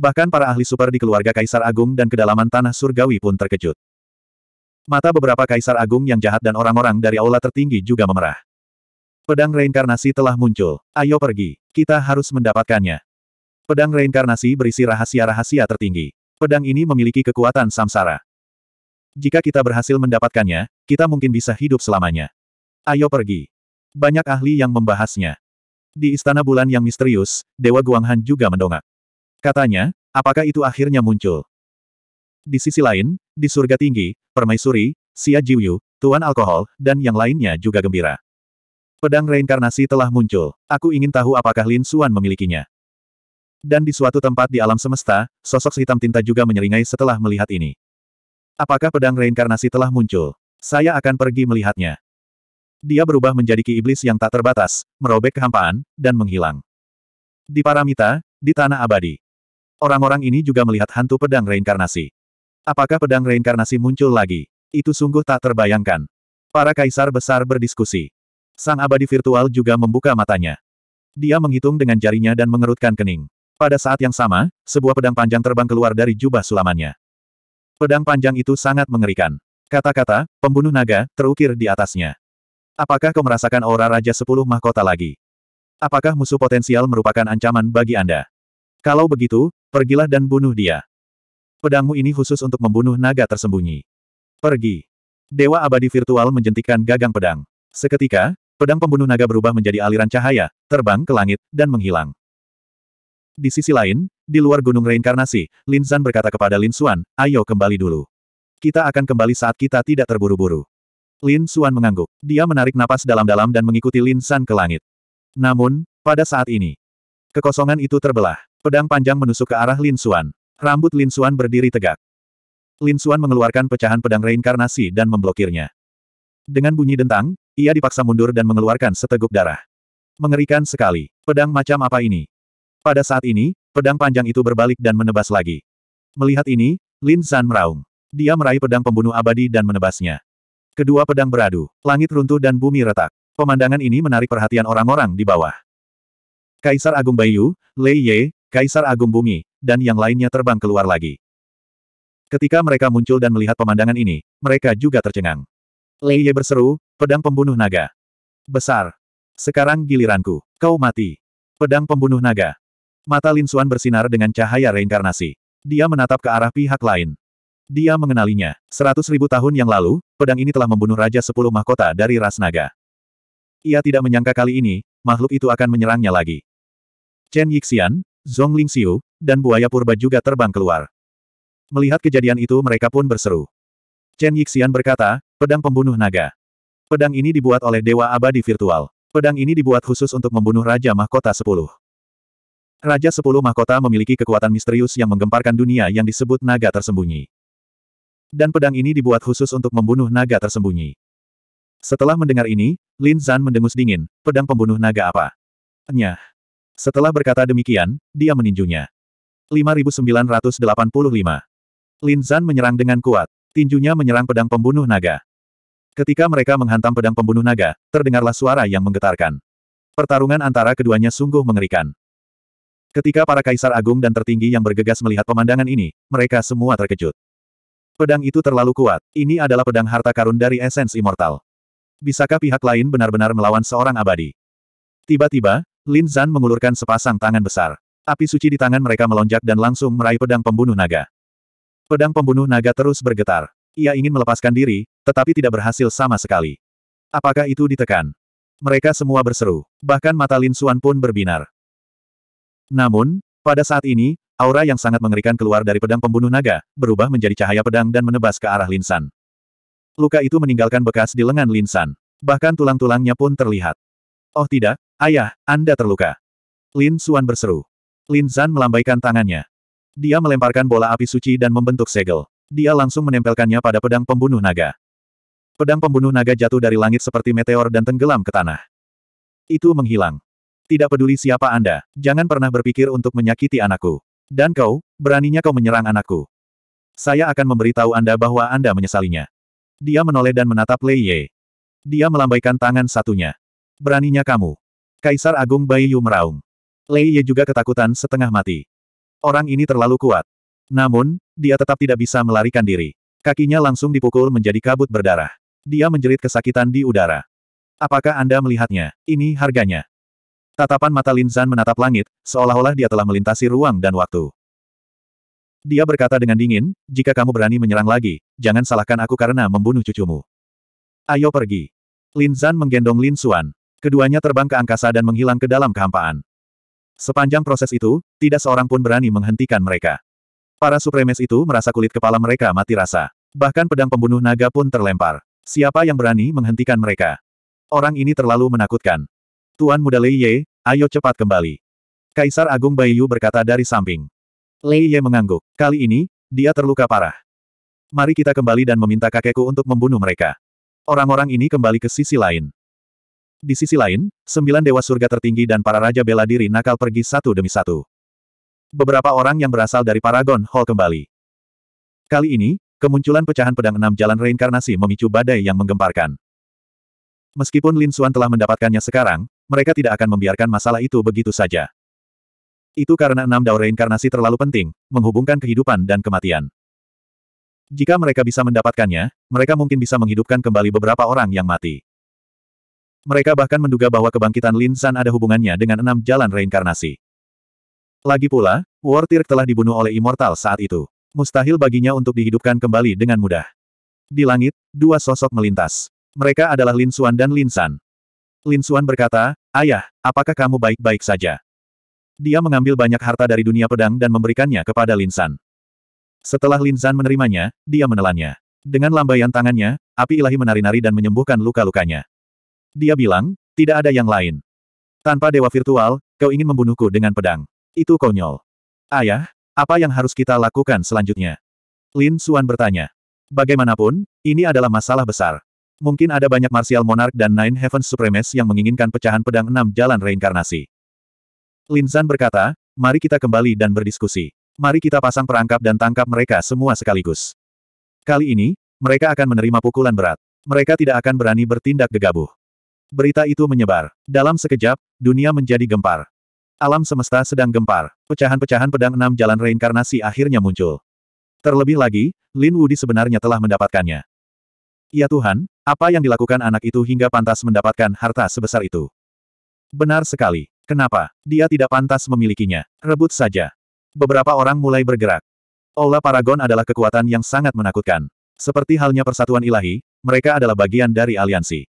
Bahkan para ahli super di keluarga Kaisar Agung dan kedalaman tanah surgawi pun terkejut. Mata beberapa Kaisar Agung yang jahat dan orang-orang dari aula tertinggi juga memerah. Pedang reinkarnasi telah muncul. Ayo pergi. Kita harus mendapatkannya. Pedang reinkarnasi berisi rahasia-rahasia tertinggi. Pedang ini memiliki kekuatan samsara. Jika kita berhasil mendapatkannya, kita mungkin bisa hidup selamanya. Ayo pergi. Banyak ahli yang membahasnya. Di Istana Bulan yang misterius, Dewa Guanghan juga mendongak. Katanya, apakah itu akhirnya muncul? Di sisi lain, di surga tinggi, Permaisuri, Xia Jiuyu, Tuan Alkohol, dan yang lainnya juga gembira. Pedang reinkarnasi telah muncul. Aku ingin tahu apakah Lin Suan memilikinya. Dan di suatu tempat di alam semesta, sosok hitam tinta juga menyeringai setelah melihat ini. Apakah pedang reinkarnasi telah muncul? Saya akan pergi melihatnya. Dia berubah menjadi ki iblis yang tak terbatas, merobek kehampaan, dan menghilang. Di Paramita, di Tanah Abadi. Orang-orang ini juga melihat hantu pedang reinkarnasi. Apakah pedang reinkarnasi muncul lagi? Itu sungguh tak terbayangkan. Para kaisar besar berdiskusi. Sang abadi virtual juga membuka matanya. Dia menghitung dengan jarinya dan mengerutkan kening. Pada saat yang sama, sebuah pedang panjang terbang keluar dari jubah sulamannya. Pedang panjang itu sangat mengerikan. Kata-kata, pembunuh naga, terukir di atasnya. Apakah kau merasakan aura Raja Sepuluh Mahkota lagi? Apakah musuh potensial merupakan ancaman bagi Anda? Kalau begitu, pergilah dan bunuh dia. Pedangmu ini khusus untuk membunuh naga tersembunyi. Pergi. Dewa abadi virtual menjentikan gagang pedang. Seketika, pedang pembunuh naga berubah menjadi aliran cahaya, terbang ke langit, dan menghilang. Di sisi lain, di luar gunung reinkarnasi, Lin Zan berkata kepada Lin Xuan, ayo kembali dulu. Kita akan kembali saat kita tidak terburu-buru. Lin Xuan mengangguk. Dia menarik napas dalam-dalam dan mengikuti Lin Zan ke langit. Namun, pada saat ini, kekosongan itu terbelah. Pedang panjang menusuk ke arah Lin Xuan. Rambut Lin Xuan berdiri tegak. Lin Xuan mengeluarkan pecahan pedang reinkarnasi dan memblokirnya. Dengan bunyi dentang, ia dipaksa mundur dan mengeluarkan seteguk darah. Mengerikan sekali. Pedang macam apa ini? Pada saat ini, pedang panjang itu berbalik dan menebas lagi. Melihat ini, Lin San meraung. Dia meraih pedang pembunuh abadi dan menebasnya. Kedua pedang beradu, langit runtuh dan bumi retak. Pemandangan ini menarik perhatian orang-orang di bawah. Kaisar Agung Bayu, Lei Ye, Kaisar Agung Bumi, dan yang lainnya terbang keluar lagi. Ketika mereka muncul dan melihat pemandangan ini, mereka juga tercengang. Lei Ye berseru, pedang pembunuh naga. Besar. Sekarang giliranku, kau mati. Pedang pembunuh naga, Mata Lin Xuan bersinar dengan cahaya reinkarnasi. Dia menatap ke arah pihak lain. Dia mengenalinya. Seratus ribu tahun yang lalu, pedang ini telah membunuh Raja Sepuluh Mahkota dari Ras Naga. Ia tidak menyangka kali ini, makhluk itu akan menyerangnya lagi. Chen Yixian, Zhong Lingxiu, dan buaya purba juga terbang keluar. Melihat kejadian itu mereka pun berseru. Chen Yixian berkata, pedang pembunuh naga. Pedang ini dibuat oleh Dewa Abadi Virtual. Pedang ini dibuat khusus untuk membunuh Raja Mahkota Sepuluh. Raja Sepuluh Mahkota memiliki kekuatan misterius yang menggemparkan dunia yang disebut naga tersembunyi. Dan pedang ini dibuat khusus untuk membunuh naga tersembunyi. Setelah mendengar ini, Lin Zan mendengus dingin, pedang pembunuh naga apa? Nyah. Setelah berkata demikian, dia meninjunya. 5985. Lin Zan menyerang dengan kuat. Tinjunya menyerang pedang pembunuh naga. Ketika mereka menghantam pedang pembunuh naga, terdengarlah suara yang menggetarkan. Pertarungan antara keduanya sungguh mengerikan. Ketika para kaisar agung dan tertinggi yang bergegas melihat pemandangan ini, mereka semua terkejut. Pedang itu terlalu kuat, ini adalah pedang harta karun dari esens immortal. Bisakah pihak lain benar-benar melawan seorang abadi? Tiba-tiba, Lin Zan mengulurkan sepasang tangan besar. Api suci di tangan mereka melonjak dan langsung meraih pedang pembunuh naga. Pedang pembunuh naga terus bergetar. Ia ingin melepaskan diri, tetapi tidak berhasil sama sekali. Apakah itu ditekan? Mereka semua berseru. Bahkan mata Lin Suan pun berbinar. Namun, pada saat ini, aura yang sangat mengerikan keluar dari pedang pembunuh naga, berubah menjadi cahaya pedang dan menebas ke arah Linsan. Luka itu meninggalkan bekas di lengan Linsan. Bahkan tulang-tulangnya pun terlihat. Oh tidak, ayah, Anda terluka. Lin Suan berseru. Lin Zan melambaikan tangannya. Dia melemparkan bola api suci dan membentuk segel. Dia langsung menempelkannya pada pedang pembunuh naga. Pedang pembunuh naga jatuh dari langit seperti meteor dan tenggelam ke tanah. Itu menghilang. Tidak peduli siapa Anda, jangan pernah berpikir untuk menyakiti anakku. Dan kau, beraninya kau menyerang anakku. Saya akan memberitahu Anda bahwa Anda menyesalinya. Dia menoleh dan menatap Lei Ye. Dia melambaikan tangan satunya. Beraninya kamu. Kaisar Agung Bai Yu meraung. Lei Ye juga ketakutan setengah mati. Orang ini terlalu kuat. Namun, dia tetap tidak bisa melarikan diri. Kakinya langsung dipukul menjadi kabut berdarah. Dia menjerit kesakitan di udara. Apakah Anda melihatnya? Ini harganya. Tatapan mata Lin Zan menatap langit, seolah-olah dia telah melintasi ruang dan waktu. Dia berkata dengan dingin, jika kamu berani menyerang lagi, jangan salahkan aku karena membunuh cucumu. Ayo pergi. Lin Zan menggendong Lin Xuan. Keduanya terbang ke angkasa dan menghilang ke dalam kehampaan. Sepanjang proses itu, tidak seorang pun berani menghentikan mereka. Para supremes itu merasa kulit kepala mereka mati rasa. Bahkan pedang pembunuh naga pun terlempar. Siapa yang berani menghentikan mereka? Orang ini terlalu menakutkan. Tuan muda Lei Ye, ayo cepat kembali. Kaisar Agung Bai Yu berkata dari samping. Lei Ye mengangguk. Kali ini, dia terluka parah. Mari kita kembali dan meminta kakekku untuk membunuh mereka. Orang-orang ini kembali ke sisi lain. Di sisi lain, sembilan dewa surga tertinggi dan para raja bela diri nakal pergi satu demi satu. Beberapa orang yang berasal dari Paragon Hall kembali. Kali ini, kemunculan pecahan pedang enam jalan reinkarnasi memicu badai yang menggemparkan. Meskipun Lin Xuan telah mendapatkannya sekarang, mereka tidak akan membiarkan masalah itu begitu saja. Itu karena enam dao reinkarnasi terlalu penting, menghubungkan kehidupan dan kematian. Jika mereka bisa mendapatkannya, mereka mungkin bisa menghidupkan kembali beberapa orang yang mati. Mereka bahkan menduga bahwa kebangkitan Lin San ada hubungannya dengan enam jalan reinkarnasi. Lagi pula, Wartir telah dibunuh oleh Immortal saat itu. Mustahil baginya untuk dihidupkan kembali dengan mudah. Di langit, dua sosok melintas. Mereka adalah Lin Suan dan Lin San. Lin Xuan berkata, Ayah, apakah kamu baik-baik saja? Dia mengambil banyak harta dari dunia pedang dan memberikannya kepada Lin San. Setelah Lin San menerimanya, dia menelannya. Dengan lambaian tangannya, api ilahi menari-nari dan menyembuhkan luka-lukanya. Dia bilang, tidak ada yang lain. Tanpa dewa virtual, kau ingin membunuhku dengan pedang. Itu konyol. Ayah, apa yang harus kita lakukan selanjutnya? Lin Xuan bertanya. Bagaimanapun, ini adalah masalah besar. Mungkin ada banyak Martial Monarch dan Nine Heavens Supremes yang menginginkan pecahan pedang enam jalan reinkarnasi. Lin San berkata, mari kita kembali dan berdiskusi. Mari kita pasang perangkap dan tangkap mereka semua sekaligus. Kali ini, mereka akan menerima pukulan berat. Mereka tidak akan berani bertindak gegabah. Berita itu menyebar. Dalam sekejap, dunia menjadi gempar. Alam semesta sedang gempar. Pecahan-pecahan pedang enam jalan reinkarnasi akhirnya muncul. Terlebih lagi, Lin Wudi sebenarnya telah mendapatkannya. Ya Tuhan, apa yang dilakukan anak itu hingga pantas mendapatkan harta sebesar itu? Benar sekali. Kenapa? Dia tidak pantas memilikinya. Rebut saja. Beberapa orang mulai bergerak. Aula Paragon adalah kekuatan yang sangat menakutkan. Seperti halnya persatuan ilahi, mereka adalah bagian dari aliansi.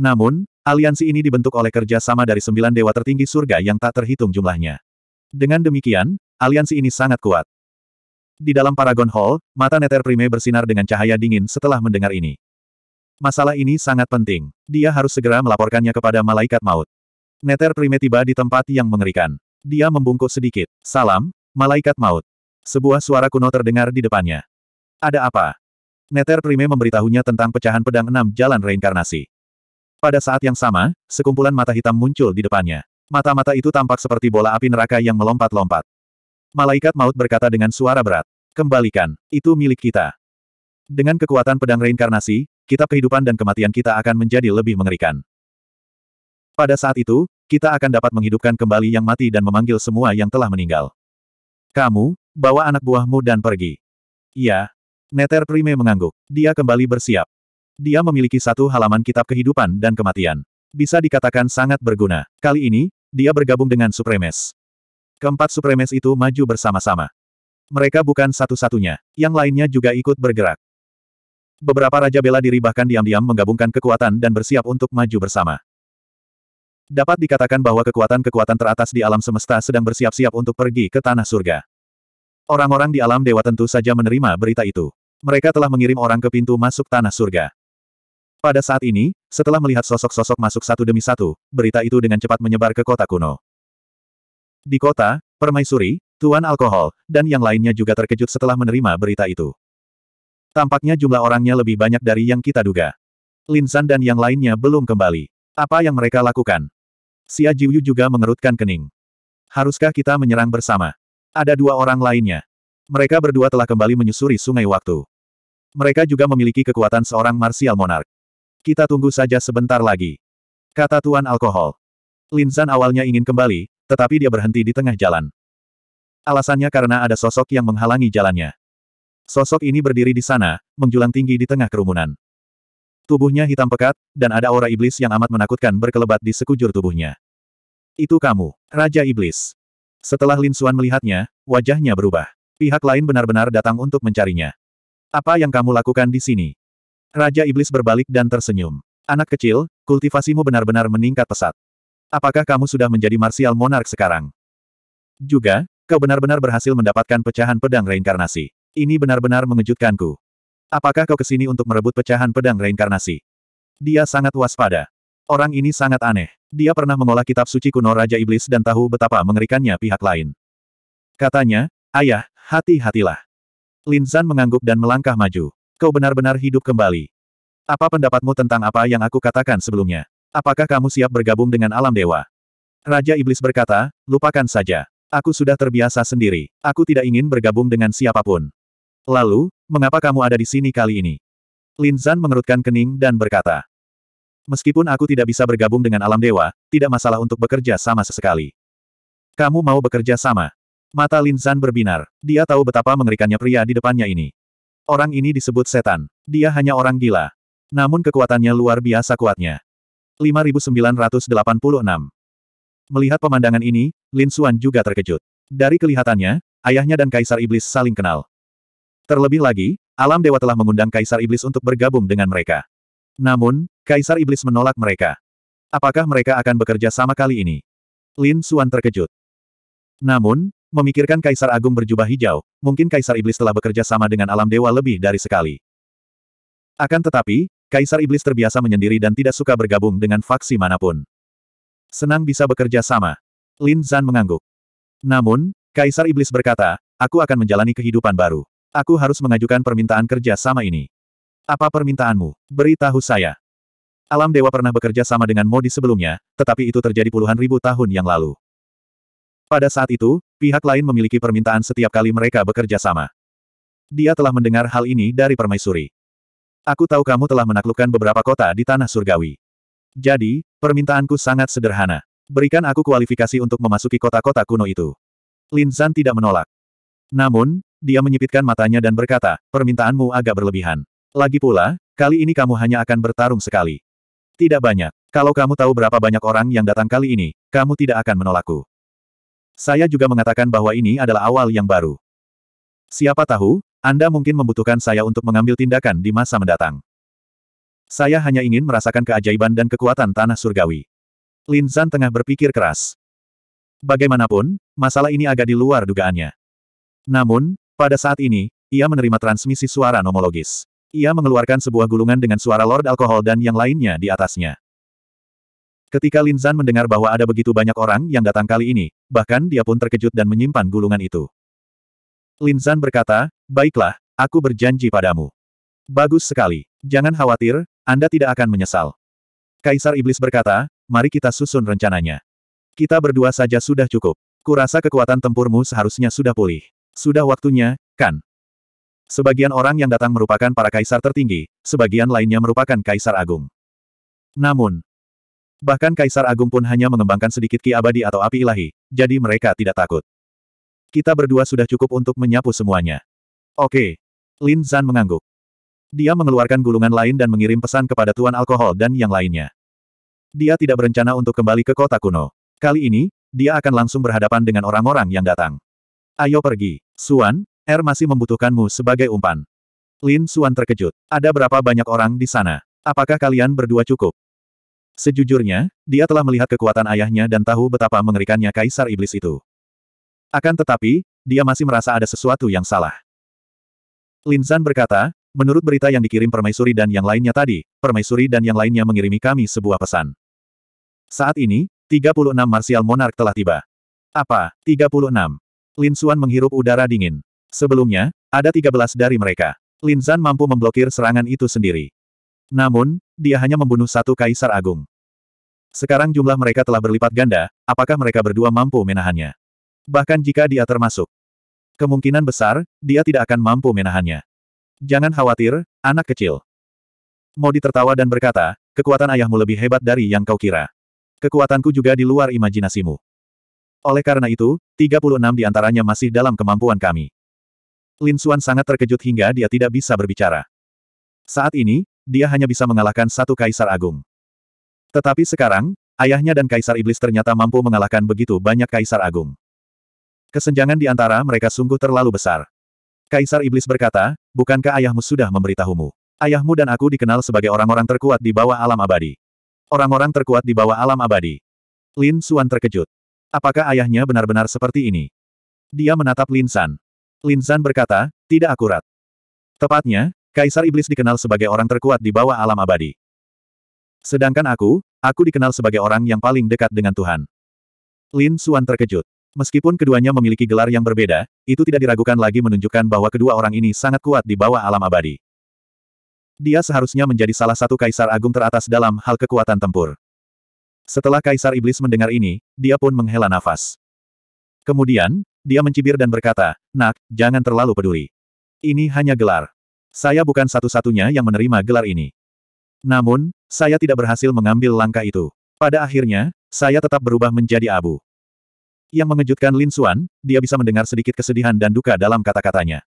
Namun, aliansi ini dibentuk oleh kerja sama dari sembilan dewa tertinggi surga yang tak terhitung jumlahnya. Dengan demikian, aliansi ini sangat kuat. Di dalam Paragon Hall, mata Neter Prime bersinar dengan cahaya dingin setelah mendengar ini. Masalah ini sangat penting. Dia harus segera melaporkannya kepada malaikat maut. Neter Prime tiba di tempat yang mengerikan. Dia membungkuk sedikit. Salam, malaikat maut. Sebuah suara kuno terdengar di depannya. Ada apa? Neter Prime memberitahunya tentang pecahan pedang enam jalan reinkarnasi. Pada saat yang sama, sekumpulan mata hitam muncul di depannya. Mata-mata itu tampak seperti bola api neraka yang melompat-lompat. Malaikat maut berkata dengan suara berat. Kembalikan, itu milik kita. Dengan kekuatan pedang reinkarnasi, kitab kehidupan dan kematian kita akan menjadi lebih mengerikan. Pada saat itu, kita akan dapat menghidupkan kembali yang mati dan memanggil semua yang telah meninggal. Kamu, bawa anak buahmu dan pergi. "Ya," Neter Prime mengangguk. Dia kembali bersiap. Dia memiliki satu halaman kitab kehidupan dan kematian. Bisa dikatakan sangat berguna. Kali ini, dia bergabung dengan Supremes. Keempat supremes itu maju bersama-sama. Mereka bukan satu-satunya, yang lainnya juga ikut bergerak. Beberapa raja bela diri bahkan diam-diam menggabungkan kekuatan dan bersiap untuk maju bersama. Dapat dikatakan bahwa kekuatan-kekuatan teratas di alam semesta sedang bersiap-siap untuk pergi ke tanah surga. Orang-orang di alam dewa tentu saja menerima berita itu. Mereka telah mengirim orang ke pintu masuk tanah surga. Pada saat ini, setelah melihat sosok-sosok masuk satu demi satu, berita itu dengan cepat menyebar ke kota kuno. Di kota, permaisuri, tuan alkohol, dan yang lainnya juga terkejut setelah menerima berita itu. Tampaknya jumlah orangnya lebih banyak dari yang kita duga. Linsan dan yang lainnya belum kembali. Apa yang mereka lakukan? Si Jiuyu juga mengerutkan kening. Haruskah kita menyerang bersama? Ada dua orang lainnya. Mereka berdua telah kembali menyusuri sungai waktu. Mereka juga memiliki kekuatan seorang marsial monark. Kita tunggu saja sebentar lagi. Kata Tuan Alkohol. Linsan awalnya ingin kembali, tetapi dia berhenti di tengah jalan. Alasannya karena ada sosok yang menghalangi jalannya. Sosok ini berdiri di sana, menjulang tinggi di tengah kerumunan. Tubuhnya hitam pekat, dan ada aura iblis yang amat menakutkan berkelebat di sekujur tubuhnya. Itu kamu, Raja Iblis. Setelah Lin Xuan melihatnya, wajahnya berubah. Pihak lain benar-benar datang untuk mencarinya. Apa yang kamu lakukan di sini? Raja Iblis berbalik dan tersenyum. Anak kecil, kultivasimu benar-benar meningkat pesat. Apakah kamu sudah menjadi Martial Monarch sekarang? Juga, kau benar-benar berhasil mendapatkan pecahan pedang reinkarnasi. Ini benar-benar mengejutkanku. Apakah kau kesini untuk merebut pecahan pedang reinkarnasi? Dia sangat waspada. Orang ini sangat aneh. Dia pernah mengolah kitab suci kuno Raja Iblis dan tahu betapa mengerikannya pihak lain. Katanya, ayah, hati-hatilah. Lin Linzan mengangguk dan melangkah maju. Kau benar-benar hidup kembali. Apa pendapatmu tentang apa yang aku katakan sebelumnya? Apakah kamu siap bergabung dengan alam dewa? Raja Iblis berkata, lupakan saja. Aku sudah terbiasa sendiri. Aku tidak ingin bergabung dengan siapapun. Lalu, mengapa kamu ada di sini kali ini? Lin Zan mengerutkan kening dan berkata. Meskipun aku tidak bisa bergabung dengan alam dewa, tidak masalah untuk bekerja sama sesekali. Kamu mau bekerja sama? Mata Lin Zan berbinar. Dia tahu betapa mengerikannya pria di depannya ini. Orang ini disebut setan. Dia hanya orang gila. Namun kekuatannya luar biasa kuatnya. 5986. Melihat pemandangan ini, Lin Xuan juga terkejut. Dari kelihatannya, ayahnya dan Kaisar Iblis saling kenal. Terlebih lagi, alam dewa telah mengundang Kaisar Iblis untuk bergabung dengan mereka. Namun, Kaisar Iblis menolak mereka. Apakah mereka akan bekerja sama kali ini? Lin Xuan terkejut. Namun, memikirkan Kaisar Agung berjubah hijau, mungkin Kaisar Iblis telah bekerja sama dengan alam dewa lebih dari sekali. Akan tetapi, Kaisar Iblis terbiasa menyendiri dan tidak suka bergabung dengan faksi manapun. Senang bisa bekerja sama. Lin Zan mengangguk. Namun, Kaisar Iblis berkata, aku akan menjalani kehidupan baru. Aku harus mengajukan permintaan kerja sama ini. Apa permintaanmu? Beritahu saya. Alam Dewa pernah bekerja sama dengan Modi sebelumnya, tetapi itu terjadi puluhan ribu tahun yang lalu. Pada saat itu, pihak lain memiliki permintaan setiap kali mereka bekerja sama. Dia telah mendengar hal ini dari permaisuri. Aku tahu kamu telah menaklukkan beberapa kota di tanah surgawi. Jadi, permintaanku sangat sederhana. Berikan aku kualifikasi untuk memasuki kota-kota kuno itu. Lin tidak menolak. Namun, dia menyipitkan matanya dan berkata, permintaanmu agak berlebihan. Lagi pula, kali ini kamu hanya akan bertarung sekali. Tidak banyak. Kalau kamu tahu berapa banyak orang yang datang kali ini, kamu tidak akan menolakku. Saya juga mengatakan bahwa ini adalah awal yang baru. Siapa tahu, anda mungkin membutuhkan saya untuk mengambil tindakan di masa mendatang. Saya hanya ingin merasakan keajaiban dan kekuatan tanah surgawi. Lin Zan tengah berpikir keras. Bagaimanapun, masalah ini agak di luar dugaannya. Namun, pada saat ini, ia menerima transmisi suara nomologis. Ia mengeluarkan sebuah gulungan dengan suara Lord Alkohol dan yang lainnya di atasnya. Ketika Lin Zan mendengar bahwa ada begitu banyak orang yang datang kali ini, bahkan dia pun terkejut dan menyimpan gulungan itu. Linzan berkata, baiklah, aku berjanji padamu. Bagus sekali. Jangan khawatir, Anda tidak akan menyesal. Kaisar Iblis berkata, mari kita susun rencananya. Kita berdua saja sudah cukup. Kurasa kekuatan tempurmu seharusnya sudah pulih. Sudah waktunya, kan? Sebagian orang yang datang merupakan para kaisar tertinggi, sebagian lainnya merupakan kaisar agung. Namun, bahkan kaisar agung pun hanya mengembangkan sedikit ki abadi atau api ilahi, jadi mereka tidak takut. Kita berdua sudah cukup untuk menyapu semuanya. Oke. Lin Zan mengangguk. Dia mengeluarkan gulungan lain dan mengirim pesan kepada Tuan Alkohol dan yang lainnya. Dia tidak berencana untuk kembali ke kota kuno. Kali ini, dia akan langsung berhadapan dengan orang-orang yang datang. Ayo pergi. Suan, Er masih membutuhkanmu sebagai umpan. Lin Suan terkejut. Ada berapa banyak orang di sana? Apakah kalian berdua cukup? Sejujurnya, dia telah melihat kekuatan ayahnya dan tahu betapa mengerikannya kaisar iblis itu. Akan tetapi, dia masih merasa ada sesuatu yang salah. Lin Zan berkata, menurut berita yang dikirim Permaisuri dan yang lainnya tadi, Permaisuri dan yang lainnya mengirimi kami sebuah pesan. Saat ini, 36 Martial Monarch telah tiba. Apa, 36? Lin Xuan menghirup udara dingin. Sebelumnya, ada 13 dari mereka. Lin Zan mampu memblokir serangan itu sendiri. Namun, dia hanya membunuh satu kaisar agung. Sekarang jumlah mereka telah berlipat ganda, apakah mereka berdua mampu menahannya? Bahkan jika dia termasuk. Kemungkinan besar, dia tidak akan mampu menahannya. Jangan khawatir, anak kecil. Modi tertawa dan berkata, kekuatan ayahmu lebih hebat dari yang kau kira. Kekuatanku juga di luar imajinasimu. Oleh karena itu, 36 di antaranya masih dalam kemampuan kami. Lin Xuan sangat terkejut hingga dia tidak bisa berbicara. Saat ini, dia hanya bisa mengalahkan satu kaisar agung. Tetapi sekarang, ayahnya dan kaisar iblis ternyata mampu mengalahkan begitu banyak kaisar agung. Kesenjangan di antara mereka sungguh terlalu besar. Kaisar Iblis berkata, bukankah ayahmu sudah memberitahumu? Ayahmu dan aku dikenal sebagai orang-orang terkuat di bawah alam abadi. Orang-orang terkuat di bawah alam abadi. Lin Suan terkejut. Apakah ayahnya benar-benar seperti ini? Dia menatap Lin San. Lin San berkata, tidak akurat. Tepatnya, Kaisar Iblis dikenal sebagai orang terkuat di bawah alam abadi. Sedangkan aku, aku dikenal sebagai orang yang paling dekat dengan Tuhan. Lin Suan terkejut. Meskipun keduanya memiliki gelar yang berbeda, itu tidak diragukan lagi menunjukkan bahwa kedua orang ini sangat kuat di bawah alam abadi. Dia seharusnya menjadi salah satu kaisar agung teratas dalam hal kekuatan tempur. Setelah kaisar iblis mendengar ini, dia pun menghela nafas. Kemudian, dia mencibir dan berkata, Nak, jangan terlalu peduli. Ini hanya gelar. Saya bukan satu-satunya yang menerima gelar ini. Namun, saya tidak berhasil mengambil langkah itu. Pada akhirnya, saya tetap berubah menjadi abu. Yang mengejutkan Lin Xuan, dia bisa mendengar sedikit kesedihan dan duka dalam kata-katanya.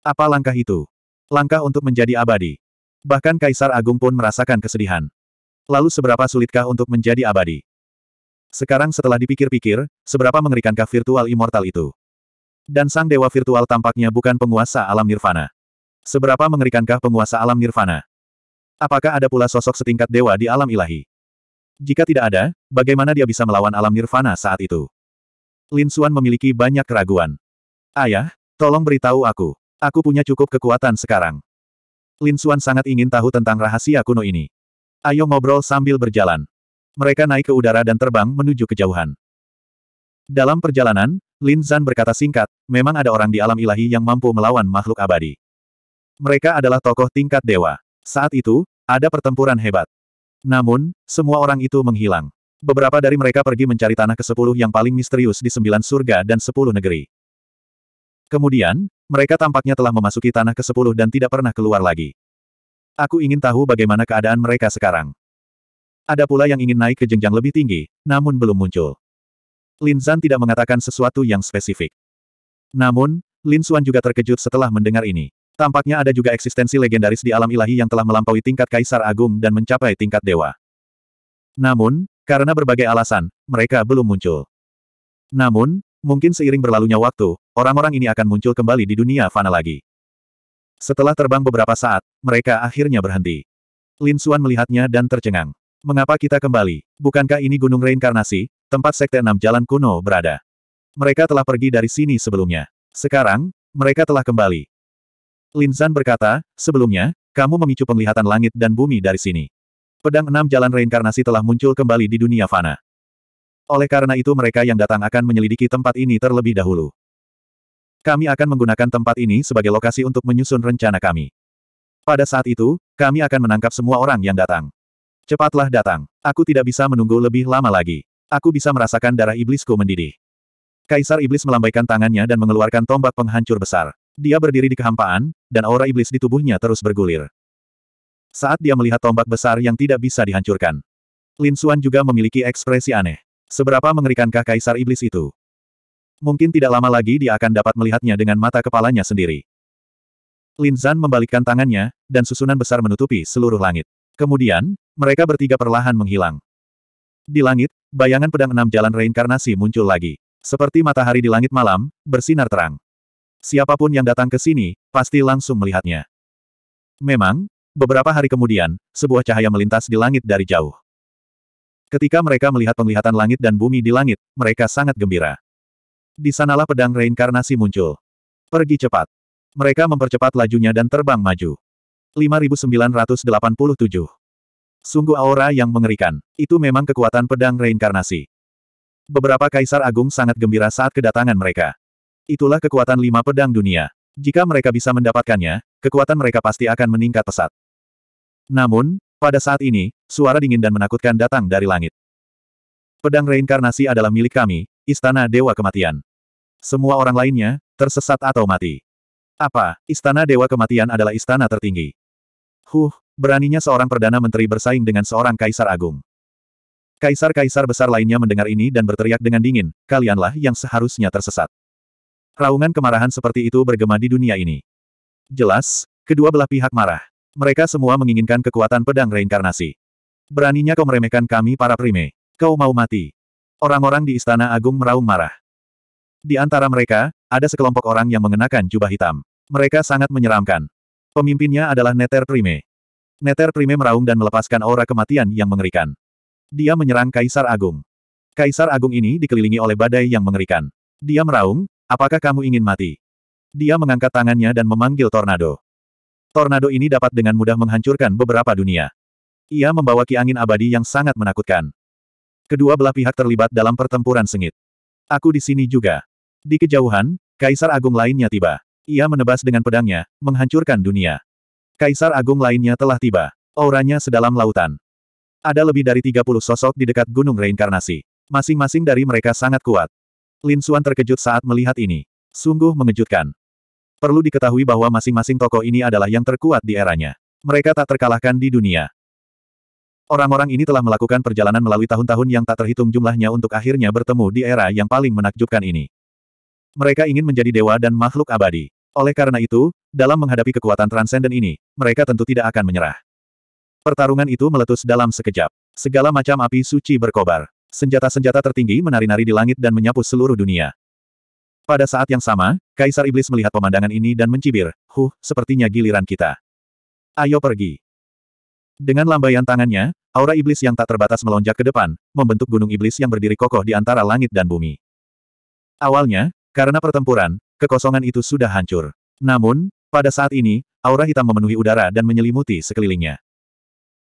Apa langkah itu? Langkah untuk menjadi abadi. Bahkan Kaisar Agung pun merasakan kesedihan. Lalu seberapa sulitkah untuk menjadi abadi? Sekarang setelah dipikir-pikir, seberapa mengerikankah virtual immortal itu? Dan sang dewa virtual tampaknya bukan penguasa alam nirvana. Seberapa mengerikankah penguasa alam nirvana? Apakah ada pula sosok setingkat dewa di alam ilahi? Jika tidak ada, bagaimana dia bisa melawan alam nirvana saat itu? Lin Suan memiliki banyak keraguan. Ayah, tolong beritahu aku. Aku punya cukup kekuatan sekarang. Lin Suan sangat ingin tahu tentang rahasia kuno ini. Ayo ngobrol sambil berjalan. Mereka naik ke udara dan terbang menuju kejauhan. Dalam perjalanan, Lin Zan berkata singkat, memang ada orang di alam ilahi yang mampu melawan makhluk abadi. Mereka adalah tokoh tingkat dewa. Saat itu, ada pertempuran hebat. Namun, semua orang itu menghilang. Beberapa dari mereka pergi mencari tanah ke-10 yang paling misterius di sembilan surga dan sepuluh negeri. Kemudian, mereka tampaknya telah memasuki tanah ke-10 dan tidak pernah keluar lagi. Aku ingin tahu bagaimana keadaan mereka sekarang. Ada pula yang ingin naik ke jenjang lebih tinggi, namun belum muncul. Lin Zan tidak mengatakan sesuatu yang spesifik. Namun, Lin Xuan juga terkejut setelah mendengar ini. Tampaknya ada juga eksistensi legendaris di alam ilahi yang telah melampaui tingkat kaisar agung dan mencapai tingkat dewa. Namun, karena berbagai alasan, mereka belum muncul. Namun, mungkin seiring berlalunya waktu, orang-orang ini akan muncul kembali di dunia fana lagi. Setelah terbang beberapa saat, mereka akhirnya berhenti. Lin Suan melihatnya dan tercengang. Mengapa kita kembali? Bukankah ini Gunung Reinkarnasi, tempat Sekte Enam Jalan Kuno berada? Mereka telah pergi dari sini sebelumnya. Sekarang, mereka telah kembali. Lin Zan berkata, sebelumnya, kamu memicu penglihatan langit dan bumi dari sini. Pedang enam jalan reinkarnasi telah muncul kembali di dunia fana. Oleh karena itu mereka yang datang akan menyelidiki tempat ini terlebih dahulu. Kami akan menggunakan tempat ini sebagai lokasi untuk menyusun rencana kami. Pada saat itu, kami akan menangkap semua orang yang datang. Cepatlah datang. Aku tidak bisa menunggu lebih lama lagi. Aku bisa merasakan darah iblisku mendidih. Kaisar Iblis melambaikan tangannya dan mengeluarkan tombak penghancur besar. Dia berdiri di kehampaan, dan aura iblis di tubuhnya terus bergulir. Saat dia melihat tombak besar yang tidak bisa dihancurkan. Lin Xuan juga memiliki ekspresi aneh. Seberapa mengerikankah kaisar iblis itu? Mungkin tidak lama lagi dia akan dapat melihatnya dengan mata kepalanya sendiri. Lin Zan membalikkan tangannya, dan susunan besar menutupi seluruh langit. Kemudian, mereka bertiga perlahan menghilang. Di langit, bayangan pedang enam jalan reinkarnasi muncul lagi. Seperti matahari di langit malam, bersinar terang. Siapapun yang datang ke sini, pasti langsung melihatnya. Memang, Beberapa hari kemudian, sebuah cahaya melintas di langit dari jauh. Ketika mereka melihat penglihatan langit dan bumi di langit, mereka sangat gembira. Di sanalah pedang reinkarnasi muncul. Pergi cepat. Mereka mempercepat lajunya dan terbang maju. 5987. Sungguh aura yang mengerikan. Itu memang kekuatan pedang reinkarnasi. Beberapa kaisar agung sangat gembira saat kedatangan mereka. Itulah kekuatan lima pedang dunia. Jika mereka bisa mendapatkannya, kekuatan mereka pasti akan meningkat pesat. Namun, pada saat ini, suara dingin dan menakutkan datang dari langit. Pedang reinkarnasi adalah milik kami, Istana Dewa Kematian. Semua orang lainnya, tersesat atau mati. Apa, Istana Dewa Kematian adalah istana tertinggi? Huh, beraninya seorang Perdana Menteri bersaing dengan seorang Kaisar Agung. Kaisar-kaisar besar lainnya mendengar ini dan berteriak dengan dingin, kalianlah yang seharusnya tersesat. Raungan kemarahan seperti itu bergema di dunia ini. Jelas, kedua belah pihak marah. Mereka semua menginginkan kekuatan pedang reinkarnasi. Beraninya kau meremehkan kami para prime. Kau mau mati. Orang-orang di Istana Agung meraung marah. Di antara mereka, ada sekelompok orang yang mengenakan jubah hitam. Mereka sangat menyeramkan. Pemimpinnya adalah Neter Prime. Neter Prime meraung dan melepaskan aura kematian yang mengerikan. Dia menyerang Kaisar Agung. Kaisar Agung ini dikelilingi oleh badai yang mengerikan. Dia meraung, apakah kamu ingin mati? Dia mengangkat tangannya dan memanggil tornado. Tornado ini dapat dengan mudah menghancurkan beberapa dunia. Ia membawa ki angin abadi yang sangat menakutkan. Kedua belah pihak terlibat dalam pertempuran sengit. Aku di sini juga. Di kejauhan, Kaisar Agung lainnya tiba. Ia menebas dengan pedangnya, menghancurkan dunia. Kaisar Agung lainnya telah tiba. Auranya sedalam lautan. Ada lebih dari 30 sosok di dekat Gunung Reinkarnasi. Masing-masing dari mereka sangat kuat. Lin Xuan terkejut saat melihat ini. Sungguh mengejutkan. Perlu diketahui bahwa masing-masing tokoh ini adalah yang terkuat di eranya. Mereka tak terkalahkan di dunia. Orang-orang ini telah melakukan perjalanan melalui tahun-tahun yang tak terhitung jumlahnya untuk akhirnya bertemu di era yang paling menakjubkan ini. Mereka ingin menjadi dewa dan makhluk abadi. Oleh karena itu, dalam menghadapi kekuatan transenden ini, mereka tentu tidak akan menyerah. Pertarungan itu meletus dalam sekejap. Segala macam api suci berkobar. Senjata-senjata tertinggi menari-nari di langit dan menyapu seluruh dunia. Pada saat yang sama, Kaisar Iblis melihat pemandangan ini dan mencibir, huh, sepertinya giliran kita. Ayo pergi. Dengan lambaian tangannya, aura iblis yang tak terbatas melonjak ke depan, membentuk gunung iblis yang berdiri kokoh di antara langit dan bumi. Awalnya, karena pertempuran, kekosongan itu sudah hancur. Namun, pada saat ini, aura hitam memenuhi udara dan menyelimuti sekelilingnya.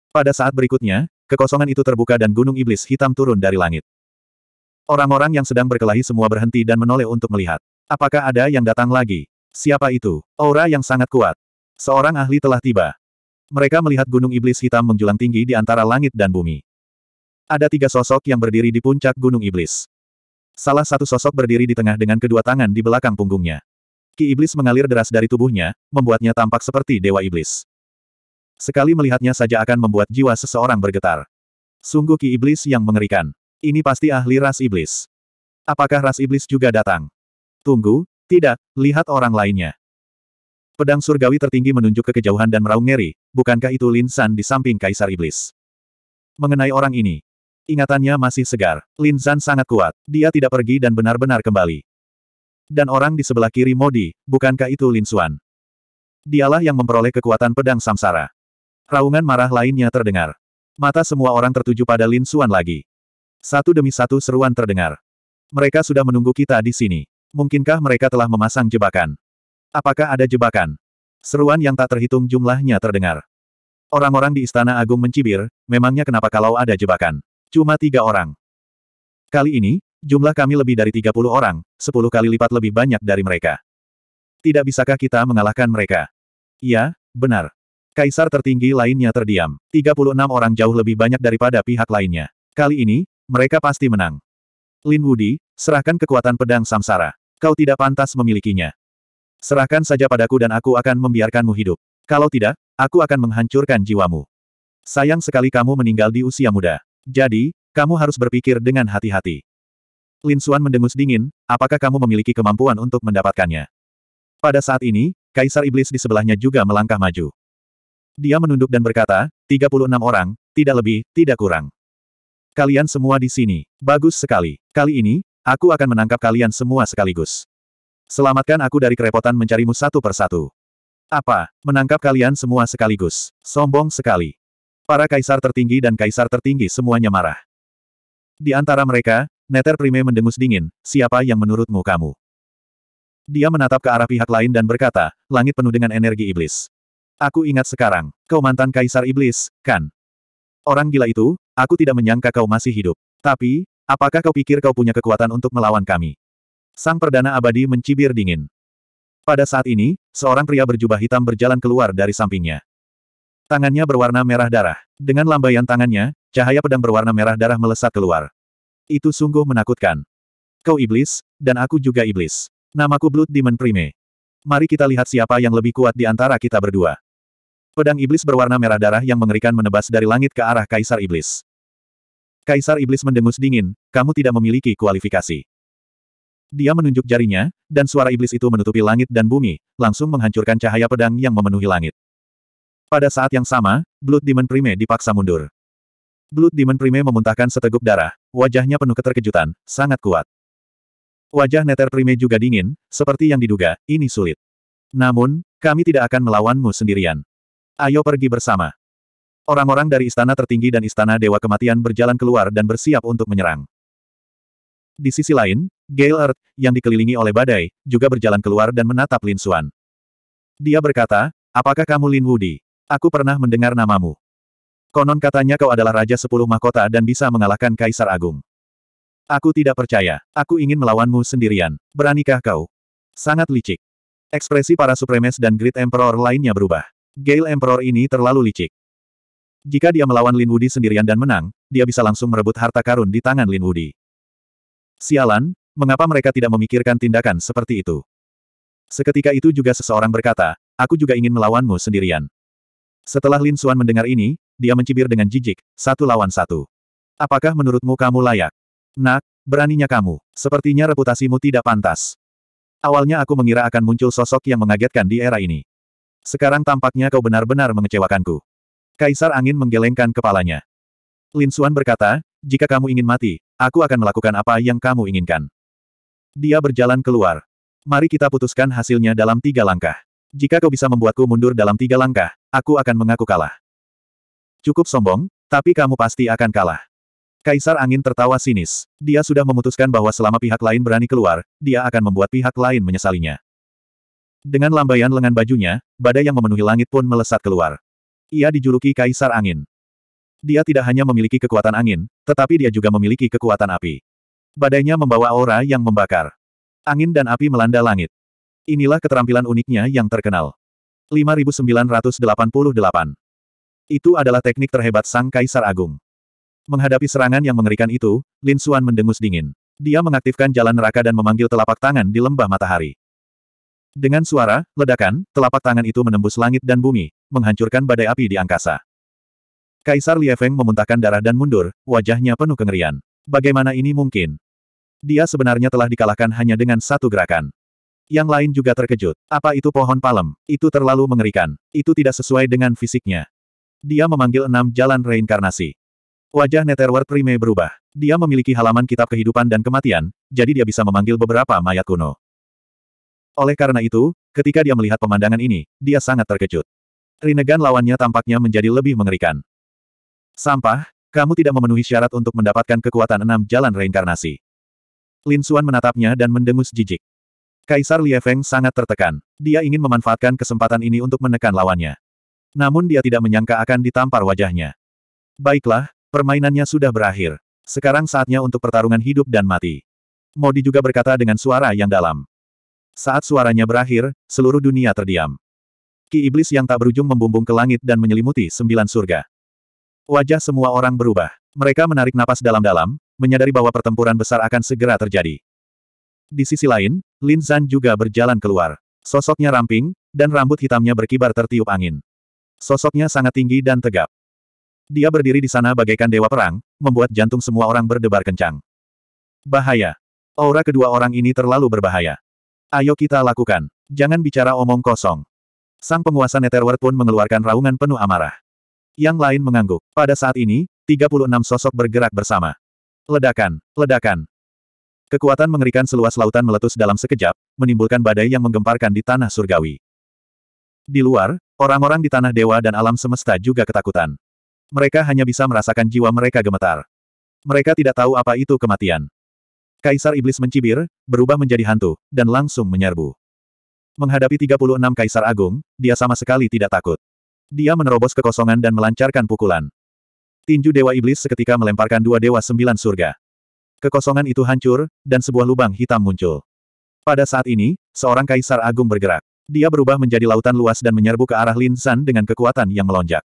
Pada saat berikutnya, kekosongan itu terbuka dan gunung iblis hitam turun dari langit. Orang-orang yang sedang berkelahi semua berhenti dan menoleh untuk melihat. Apakah ada yang datang lagi? Siapa itu? Aura yang sangat kuat. Seorang ahli telah tiba. Mereka melihat gunung iblis hitam menjulang tinggi di antara langit dan bumi. Ada tiga sosok yang berdiri di puncak gunung iblis. Salah satu sosok berdiri di tengah dengan kedua tangan di belakang punggungnya. Ki iblis mengalir deras dari tubuhnya, membuatnya tampak seperti dewa iblis. Sekali melihatnya saja akan membuat jiwa seseorang bergetar. Sungguh ki iblis yang mengerikan. Ini pasti ahli ras iblis. Apakah ras iblis juga datang? Tunggu, tidak, lihat orang lainnya. Pedang surgawi tertinggi menunjuk ke kejauhan dan meraung ngeri, bukankah itu Lin San di samping Kaisar Iblis? Mengenai orang ini, ingatannya masih segar. Lin San sangat kuat, dia tidak pergi dan benar-benar kembali. Dan orang di sebelah kiri Modi, bukankah itu Lin Xuan? Dialah yang memperoleh kekuatan pedang samsara. Raungan marah lainnya terdengar. Mata semua orang tertuju pada Lin Xuan lagi. Satu demi satu seruan terdengar. Mereka sudah menunggu kita di sini. Mungkinkah mereka telah memasang jebakan? Apakah ada jebakan? Seruan yang tak terhitung jumlahnya terdengar. Orang-orang di Istana Agung mencibir, memangnya kenapa kalau ada jebakan? Cuma tiga orang. Kali ini, jumlah kami lebih dari 30 orang, 10 kali lipat lebih banyak dari mereka. Tidak bisakah kita mengalahkan mereka? Iya, benar. Kaisar tertinggi lainnya terdiam. 36 orang jauh lebih banyak daripada pihak lainnya. Kali ini, mereka pasti menang. Lin Wudi, serahkan kekuatan pedang samsara. Kau tidak pantas memilikinya. Serahkan saja padaku dan aku akan membiarkanmu hidup. Kalau tidak, aku akan menghancurkan jiwamu. Sayang sekali kamu meninggal di usia muda. Jadi, kamu harus berpikir dengan hati-hati. Lin Xuan mendengus dingin, apakah kamu memiliki kemampuan untuk mendapatkannya? Pada saat ini, Kaisar Iblis di sebelahnya juga melangkah maju. Dia menunduk dan berkata, 36 orang, tidak lebih, tidak kurang. Kalian semua di sini. Bagus sekali. Kali ini, aku akan menangkap kalian semua sekaligus. Selamatkan aku dari kerepotan mencarimu satu persatu. Apa? Menangkap kalian semua sekaligus. Sombong sekali. Para kaisar tertinggi dan kaisar tertinggi semuanya marah. Di antara mereka, Neter Prime mendengus dingin, siapa yang menurutmu kamu? Dia menatap ke arah pihak lain dan berkata, langit penuh dengan energi iblis. Aku ingat sekarang, kau mantan kaisar iblis, kan? Orang gila itu, Aku tidak menyangka kau masih hidup. Tapi, apakah kau pikir kau punya kekuatan untuk melawan kami? Sang Perdana Abadi mencibir dingin. Pada saat ini, seorang pria berjubah hitam berjalan keluar dari sampingnya. Tangannya berwarna merah darah. Dengan lambaian tangannya, cahaya pedang berwarna merah darah melesat keluar. Itu sungguh menakutkan. Kau iblis, dan aku juga iblis. Namaku Blood Demon Prime. Mari kita lihat siapa yang lebih kuat di antara kita berdua. Pedang iblis berwarna merah darah yang mengerikan menebas dari langit ke arah Kaisar Iblis. Kaisar Iblis mendengus dingin, kamu tidak memiliki kualifikasi. Dia menunjuk jarinya, dan suara iblis itu menutupi langit dan bumi, langsung menghancurkan cahaya pedang yang memenuhi langit. Pada saat yang sama, Blood Demon Prime dipaksa mundur. Blood Demon Prime memuntahkan seteguk darah, wajahnya penuh keterkejutan, sangat kuat. Wajah Nether Prime juga dingin, seperti yang diduga, ini sulit. Namun, kami tidak akan melawanmu sendirian. Ayo pergi bersama. Orang-orang dari istana tertinggi dan istana dewa kematian berjalan keluar dan bersiap untuk menyerang. Di sisi lain, Gale Earth, yang dikelilingi oleh badai, juga berjalan keluar dan menatap Lin Suan. Dia berkata, apakah kamu Lin Wudi? Aku pernah mendengar namamu. Konon katanya kau adalah Raja Sepuluh Mahkota dan bisa mengalahkan Kaisar Agung. Aku tidak percaya. Aku ingin melawanmu sendirian. Beranikah kau? Sangat licik. Ekspresi para supremes dan Great Emperor lainnya berubah. Gale Emperor ini terlalu licik. Jika dia melawan Lin Wudi sendirian dan menang, dia bisa langsung merebut harta karun di tangan Lin Wudi. Sialan, mengapa mereka tidak memikirkan tindakan seperti itu? Seketika itu juga seseorang berkata, aku juga ingin melawanmu sendirian. Setelah Lin Xuan mendengar ini, dia mencibir dengan jijik, satu lawan satu. Apakah menurutmu kamu layak? Nak, beraninya kamu, sepertinya reputasimu tidak pantas. Awalnya aku mengira akan muncul sosok yang mengagetkan di era ini. Sekarang tampaknya kau benar-benar mengecewakanku. Kaisar Angin menggelengkan kepalanya. Lin Suan berkata, jika kamu ingin mati, aku akan melakukan apa yang kamu inginkan. Dia berjalan keluar. Mari kita putuskan hasilnya dalam tiga langkah. Jika kau bisa membuatku mundur dalam tiga langkah, aku akan mengaku kalah. Cukup sombong, tapi kamu pasti akan kalah. Kaisar Angin tertawa sinis. Dia sudah memutuskan bahwa selama pihak lain berani keluar, dia akan membuat pihak lain menyesalinya. Dengan lambaian lengan bajunya, badai yang memenuhi langit pun melesat keluar. Ia dijuluki Kaisar Angin. Dia tidak hanya memiliki kekuatan angin, tetapi dia juga memiliki kekuatan api. Badainya membawa aura yang membakar. Angin dan api melanda langit. Inilah keterampilan uniknya yang terkenal. 5988. Itu adalah teknik terhebat Sang Kaisar Agung. Menghadapi serangan yang mengerikan itu, Lin Xuan mendengus dingin. Dia mengaktifkan jalan neraka dan memanggil telapak tangan di lembah matahari. Dengan suara, ledakan, telapak tangan itu menembus langit dan bumi, menghancurkan badai api di angkasa. Kaisar Liefeng memuntahkan darah dan mundur, wajahnya penuh kengerian. Bagaimana ini mungkin? Dia sebenarnya telah dikalahkan hanya dengan satu gerakan. Yang lain juga terkejut. Apa itu pohon palem? Itu terlalu mengerikan. Itu tidak sesuai dengan fisiknya. Dia memanggil enam jalan reinkarnasi. Wajah Netherworld Prime berubah. Dia memiliki halaman kitab kehidupan dan kematian, jadi dia bisa memanggil beberapa mayat kuno. Oleh karena itu, ketika dia melihat pemandangan ini, dia sangat terkejut. Rinnegan lawannya tampaknya menjadi lebih mengerikan. Sampah, kamu tidak memenuhi syarat untuk mendapatkan kekuatan enam jalan reinkarnasi. Lin Xuan menatapnya dan mendengus jijik. Kaisar Li Feng sangat tertekan. Dia ingin memanfaatkan kesempatan ini untuk menekan lawannya. Namun dia tidak menyangka akan ditampar wajahnya. Baiklah, permainannya sudah berakhir. Sekarang saatnya untuk pertarungan hidup dan mati. Modi juga berkata dengan suara yang dalam. Saat suaranya berakhir, seluruh dunia terdiam. Ki iblis yang tak berujung membumbung ke langit dan menyelimuti sembilan surga. Wajah semua orang berubah. Mereka menarik napas dalam-dalam, menyadari bahwa pertempuran besar akan segera terjadi. Di sisi lain, Lin Zhan juga berjalan keluar. Sosoknya ramping, dan rambut hitamnya berkibar tertiup angin. Sosoknya sangat tinggi dan tegap. Dia berdiri di sana bagaikan dewa perang, membuat jantung semua orang berdebar kencang. Bahaya. Aura kedua orang ini terlalu berbahaya. Ayo kita lakukan. Jangan bicara omong kosong. Sang penguasa Netherworld pun mengeluarkan raungan penuh amarah. Yang lain mengangguk. Pada saat ini, 36 sosok bergerak bersama. Ledakan, ledakan. Kekuatan mengerikan seluas lautan meletus dalam sekejap, menimbulkan badai yang menggemparkan di tanah surgawi. Di luar, orang-orang di tanah dewa dan alam semesta juga ketakutan. Mereka hanya bisa merasakan jiwa mereka gemetar. Mereka tidak tahu apa itu kematian. Kaisar Iblis mencibir, berubah menjadi hantu, dan langsung menyerbu. Menghadapi 36 Kaisar Agung, dia sama sekali tidak takut. Dia menerobos kekosongan dan melancarkan pukulan. Tinju Dewa Iblis seketika melemparkan dua Dewa Sembilan Surga. Kekosongan itu hancur, dan sebuah lubang hitam muncul. Pada saat ini, seorang Kaisar Agung bergerak. Dia berubah menjadi lautan luas dan menyerbu ke arah Lin San dengan kekuatan yang melonjak.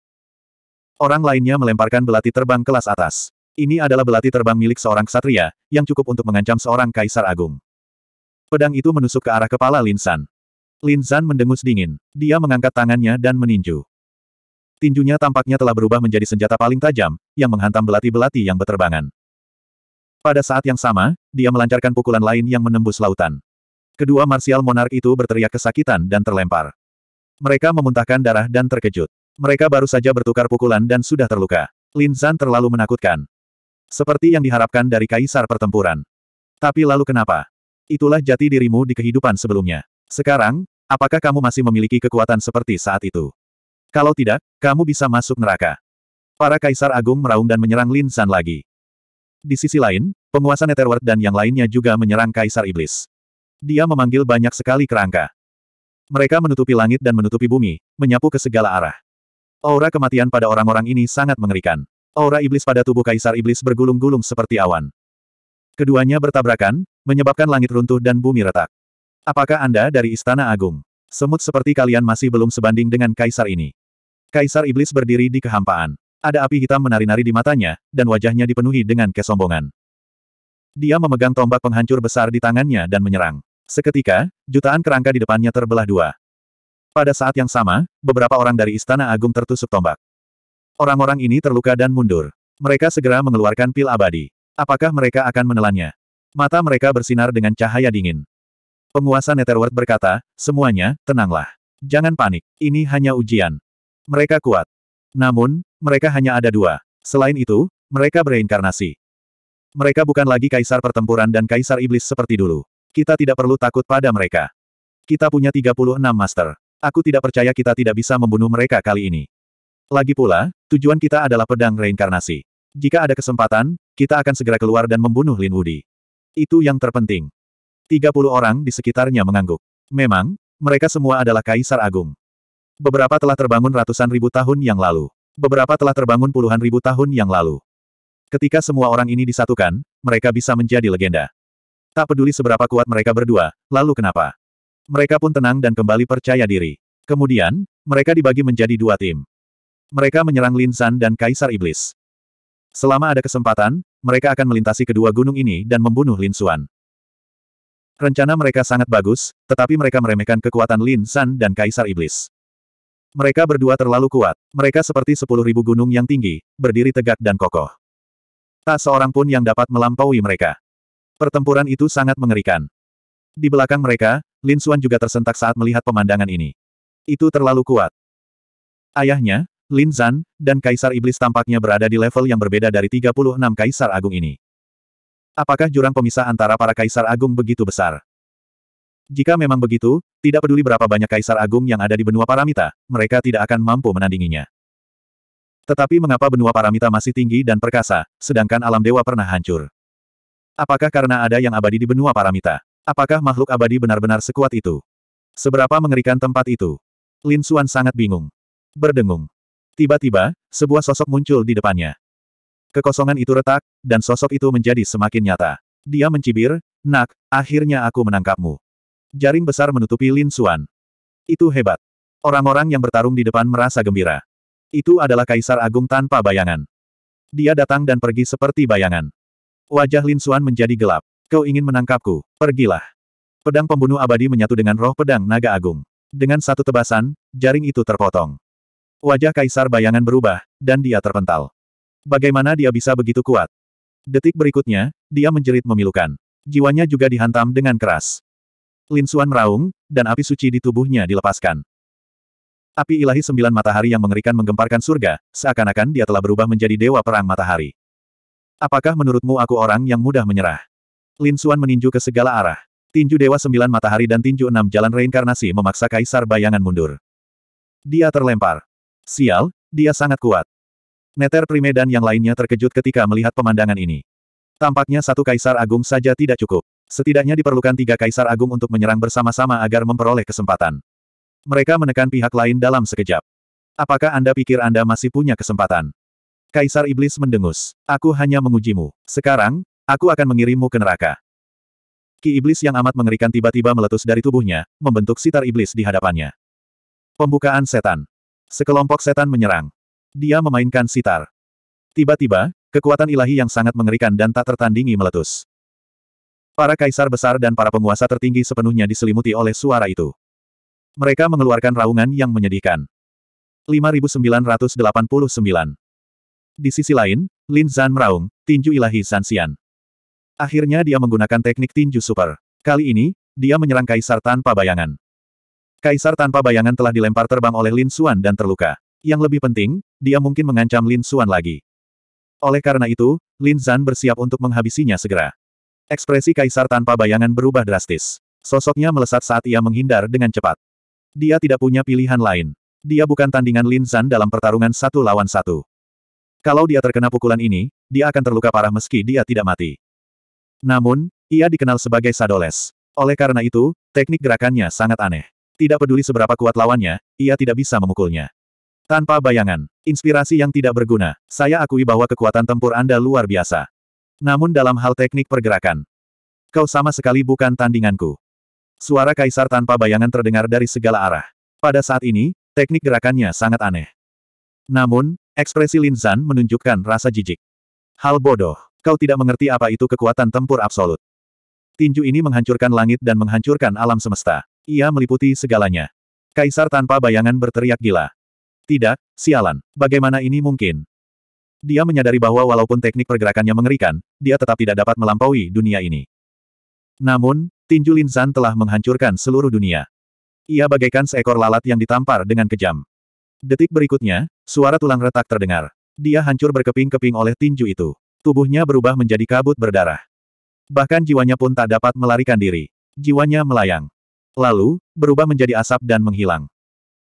Orang lainnya melemparkan belati terbang kelas atas. Ini adalah belati terbang milik seorang ksatria, yang cukup untuk mengancam seorang kaisar agung. Pedang itu menusuk ke arah kepala Lin San. Lin San mendengus dingin. Dia mengangkat tangannya dan meninju. Tinjunya tampaknya telah berubah menjadi senjata paling tajam, yang menghantam belati-belati yang berterbangan. Pada saat yang sama, dia melancarkan pukulan lain yang menembus lautan. Kedua marsial monark itu berteriak kesakitan dan terlempar. Mereka memuntahkan darah dan terkejut. Mereka baru saja bertukar pukulan dan sudah terluka. Lin San terlalu menakutkan. Seperti yang diharapkan dari kaisar pertempuran. Tapi lalu kenapa? Itulah jati dirimu di kehidupan sebelumnya. Sekarang, apakah kamu masih memiliki kekuatan seperti saat itu? Kalau tidak, kamu bisa masuk neraka. Para kaisar agung meraung dan menyerang Lin San lagi. Di sisi lain, penguasa Netherworld dan yang lainnya juga menyerang kaisar iblis. Dia memanggil banyak sekali kerangka. Mereka menutupi langit dan menutupi bumi, menyapu ke segala arah. Aura kematian pada orang-orang ini sangat mengerikan. Aura iblis pada tubuh kaisar iblis bergulung-gulung seperti awan. Keduanya bertabrakan, menyebabkan langit runtuh dan bumi retak. Apakah Anda dari Istana Agung? Semut seperti kalian masih belum sebanding dengan kaisar ini. Kaisar iblis berdiri di kehampaan. Ada api hitam menari-nari di matanya, dan wajahnya dipenuhi dengan kesombongan. Dia memegang tombak penghancur besar di tangannya dan menyerang. Seketika, jutaan kerangka di depannya terbelah dua. Pada saat yang sama, beberapa orang dari Istana Agung tertusuk tombak. Orang-orang ini terluka dan mundur. Mereka segera mengeluarkan pil abadi. Apakah mereka akan menelannya? Mata mereka bersinar dengan cahaya dingin. Penguasa Netherworld berkata, semuanya, tenanglah. Jangan panik, ini hanya ujian. Mereka kuat. Namun, mereka hanya ada dua. Selain itu, mereka bereinkarnasi. Mereka bukan lagi kaisar pertempuran dan kaisar iblis seperti dulu. Kita tidak perlu takut pada mereka. Kita punya 36 master. Aku tidak percaya kita tidak bisa membunuh mereka kali ini. Lagi pula, tujuan kita adalah pedang reinkarnasi. Jika ada kesempatan, kita akan segera keluar dan membunuh Lin Wudi. Itu yang terpenting. 30 orang di sekitarnya mengangguk. Memang, mereka semua adalah Kaisar Agung. Beberapa telah terbangun ratusan ribu tahun yang lalu. Beberapa telah terbangun puluhan ribu tahun yang lalu. Ketika semua orang ini disatukan, mereka bisa menjadi legenda. Tak peduli seberapa kuat mereka berdua, lalu kenapa? Mereka pun tenang dan kembali percaya diri. Kemudian, mereka dibagi menjadi dua tim. Mereka menyerang Lin Linsan dan Kaisar Iblis. Selama ada kesempatan, mereka akan melintasi kedua gunung ini dan membunuh Lin Xuan. Rencana mereka sangat bagus, tetapi mereka meremehkan kekuatan Lin San dan Kaisar Iblis. Mereka berdua terlalu kuat, mereka seperti sepuluh ribu gunung yang tinggi, berdiri tegak dan kokoh. Tak seorang pun yang dapat melampaui mereka. Pertempuran itu sangat mengerikan. Di belakang mereka, Lin Xuan juga tersentak saat melihat pemandangan ini. Itu terlalu kuat. Ayahnya, Lin Zan, dan Kaisar Iblis tampaknya berada di level yang berbeda dari 36 Kaisar Agung ini. Apakah jurang pemisah antara para Kaisar Agung begitu besar? Jika memang begitu, tidak peduli berapa banyak Kaisar Agung yang ada di benua Paramita, mereka tidak akan mampu menandinginya. Tetapi mengapa benua Paramita masih tinggi dan perkasa, sedangkan alam dewa pernah hancur? Apakah karena ada yang abadi di benua Paramita? Apakah makhluk abadi benar-benar sekuat itu? Seberapa mengerikan tempat itu? Lin Xuan sangat bingung. Berdengung. Tiba-tiba, sebuah sosok muncul di depannya. Kekosongan itu retak, dan sosok itu menjadi semakin nyata. Dia mencibir, Nak, akhirnya aku menangkapmu. Jaring besar menutupi Lin Xuan. Itu hebat. Orang-orang yang bertarung di depan merasa gembira. Itu adalah Kaisar Agung tanpa bayangan. Dia datang dan pergi seperti bayangan. Wajah Lin Xuan menjadi gelap. Kau ingin menangkapku, pergilah. Pedang pembunuh abadi menyatu dengan roh pedang naga agung. Dengan satu tebasan, jaring itu terpotong. Wajah kaisar bayangan berubah, dan dia terpental. Bagaimana dia bisa begitu kuat? Detik berikutnya, dia menjerit memilukan. Jiwanya juga dihantam dengan keras. Lin Linsuan meraung, dan api suci di tubuhnya dilepaskan. Api ilahi sembilan matahari yang mengerikan menggemparkan surga, seakan-akan dia telah berubah menjadi dewa perang matahari. Apakah menurutmu aku orang yang mudah menyerah? Lin Linsuan meninju ke segala arah. Tinju Dewa Sembilan Matahari dan Tinju Enam Jalan Reinkarnasi memaksa Kaisar Bayangan mundur. Dia terlempar. Sial, dia sangat kuat. Neter Prime dan yang lainnya terkejut ketika melihat pemandangan ini. Tampaknya satu kaisar agung saja tidak cukup. Setidaknya diperlukan tiga kaisar agung untuk menyerang bersama-sama agar memperoleh kesempatan. Mereka menekan pihak lain dalam sekejap. Apakah Anda pikir Anda masih punya kesempatan? Kaisar Iblis mendengus. Aku hanya mengujimu. Sekarang, aku akan mengirimmu ke neraka. Ki Iblis yang amat mengerikan tiba-tiba meletus dari tubuhnya, membentuk sitar iblis di hadapannya. Pembukaan setan. Sekelompok setan menyerang. Dia memainkan sitar. Tiba-tiba, kekuatan ilahi yang sangat mengerikan dan tak tertandingi meletus. Para kaisar besar dan para penguasa tertinggi sepenuhnya diselimuti oleh suara itu. Mereka mengeluarkan raungan yang menyedihkan. 5989. Di sisi lain, Lin Zan meraung, tinju ilahi Xian. Akhirnya dia menggunakan teknik tinju super. Kali ini, dia menyerang kaisar tanpa bayangan. Kaisar tanpa bayangan telah dilempar terbang oleh Lin Xuan dan terluka. Yang lebih penting, dia mungkin mengancam Lin Xuan lagi. Oleh karena itu, Lin Zan bersiap untuk menghabisinya segera. Ekspresi Kaisar tanpa bayangan berubah drastis. Sosoknya melesat saat ia menghindar dengan cepat. Dia tidak punya pilihan lain. Dia bukan tandingan Lin Zan dalam pertarungan satu lawan satu. Kalau dia terkena pukulan ini, dia akan terluka parah meski dia tidak mati. Namun, ia dikenal sebagai Sadoles. Oleh karena itu, teknik gerakannya sangat aneh. Tidak peduli seberapa kuat lawannya, ia tidak bisa memukulnya. Tanpa bayangan, inspirasi yang tidak berguna, saya akui bahwa kekuatan tempur Anda luar biasa. Namun dalam hal teknik pergerakan, kau sama sekali bukan tandinganku. Suara kaisar tanpa bayangan terdengar dari segala arah. Pada saat ini, teknik gerakannya sangat aneh. Namun, ekspresi Lin Zan menunjukkan rasa jijik. Hal bodoh, kau tidak mengerti apa itu kekuatan tempur absolut. Tinju ini menghancurkan langit dan menghancurkan alam semesta. Ia meliputi segalanya. Kaisar tanpa bayangan berteriak gila. Tidak, sialan. Bagaimana ini mungkin? Dia menyadari bahwa walaupun teknik pergerakannya mengerikan, dia tetap tidak dapat melampaui dunia ini. Namun, tinju Linzan telah menghancurkan seluruh dunia. Ia bagaikan seekor lalat yang ditampar dengan kejam. Detik berikutnya, suara tulang retak terdengar. Dia hancur berkeping-keping oleh tinju itu. Tubuhnya berubah menjadi kabut berdarah. Bahkan jiwanya pun tak dapat melarikan diri. Jiwanya melayang. Lalu, berubah menjadi asap dan menghilang.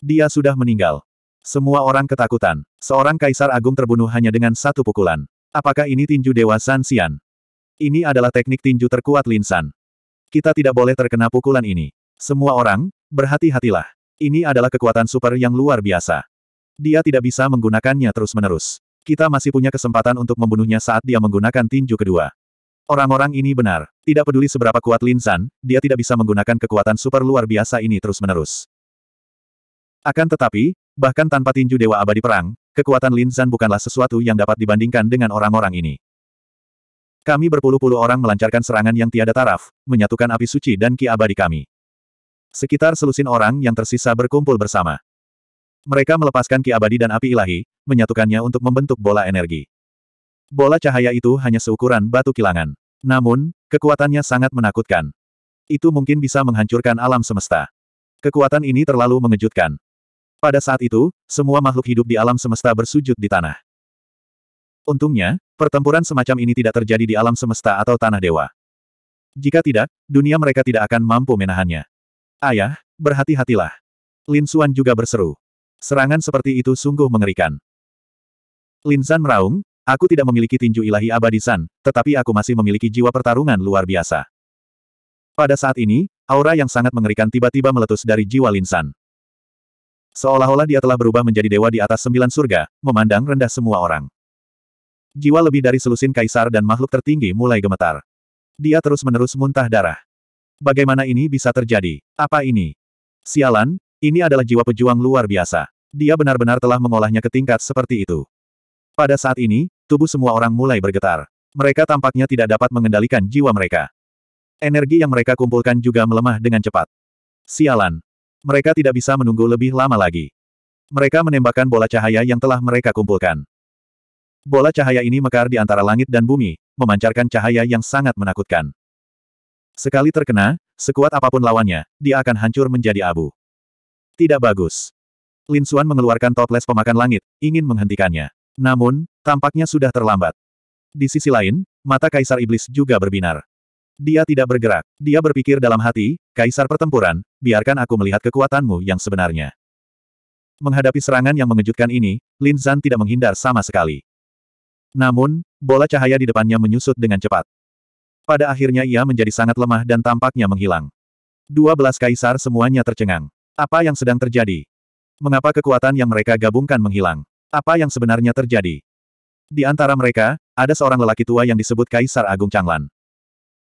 Dia sudah meninggal. Semua orang ketakutan. Seorang kaisar agung terbunuh hanya dengan satu pukulan. Apakah ini tinju Dewa San Xian? Ini adalah teknik tinju terkuat Linsan. Kita tidak boleh terkena pukulan ini. Semua orang, berhati-hatilah. Ini adalah kekuatan super yang luar biasa. Dia tidak bisa menggunakannya terus-menerus. Kita masih punya kesempatan untuk membunuhnya saat dia menggunakan tinju kedua. Orang-orang ini benar. Tidak peduli seberapa kuat Lin San, dia tidak bisa menggunakan kekuatan super luar biasa ini terus-menerus. Akan tetapi, bahkan tanpa tinju Dewa Abadi Perang, kekuatan Lin San bukanlah sesuatu yang dapat dibandingkan dengan orang-orang ini. Kami berpuluh-puluh orang melancarkan serangan yang tiada taraf, menyatukan api suci dan ki abadi kami. Sekitar selusin orang yang tersisa berkumpul bersama. Mereka melepaskan ki abadi dan api ilahi, menyatukannya untuk membentuk bola energi. Bola cahaya itu hanya seukuran batu kilangan. Namun, kekuatannya sangat menakutkan. Itu mungkin bisa menghancurkan alam semesta. Kekuatan ini terlalu mengejutkan. Pada saat itu, semua makhluk hidup di alam semesta bersujud di tanah. Untungnya, pertempuran semacam ini tidak terjadi di alam semesta atau tanah dewa. Jika tidak, dunia mereka tidak akan mampu menahannya. Ayah, berhati-hatilah. Lin Xuan juga berseru. Serangan seperti itu sungguh mengerikan. Lin Zan meraung, Aku tidak memiliki tinju ilahi abadi San, tetapi aku masih memiliki jiwa pertarungan luar biasa. Pada saat ini, aura yang sangat mengerikan tiba-tiba meletus dari jiwa Linsan. Seolah-olah dia telah berubah menjadi dewa di atas sembilan surga, memandang rendah semua orang. Jiwa lebih dari selusin kaisar dan makhluk tertinggi mulai gemetar. Dia terus-menerus muntah darah. Bagaimana ini bisa terjadi? Apa ini? Sialan, ini adalah jiwa pejuang luar biasa. Dia benar-benar telah mengolahnya ke tingkat seperti itu. Pada saat ini, tubuh semua orang mulai bergetar. Mereka tampaknya tidak dapat mengendalikan jiwa mereka. Energi yang mereka kumpulkan juga melemah dengan cepat. Sialan. Mereka tidak bisa menunggu lebih lama lagi. Mereka menembakkan bola cahaya yang telah mereka kumpulkan. Bola cahaya ini mekar di antara langit dan bumi, memancarkan cahaya yang sangat menakutkan. Sekali terkena, sekuat apapun lawannya, dia akan hancur menjadi abu. Tidak bagus. Lin Xuan mengeluarkan toples pemakan langit, ingin menghentikannya. Namun, tampaknya sudah terlambat. Di sisi lain, mata Kaisar Iblis juga berbinar. Dia tidak bergerak. Dia berpikir dalam hati, Kaisar pertempuran, biarkan aku melihat kekuatanmu yang sebenarnya. Menghadapi serangan yang mengejutkan ini, Lin Zan tidak menghindar sama sekali. Namun, bola cahaya di depannya menyusut dengan cepat. Pada akhirnya ia menjadi sangat lemah dan tampaknya menghilang. Dua belas kaisar semuanya tercengang. Apa yang sedang terjadi? Mengapa kekuatan yang mereka gabungkan menghilang? Apa yang sebenarnya terjadi? Di antara mereka, ada seorang lelaki tua yang disebut Kaisar Agung Changlan.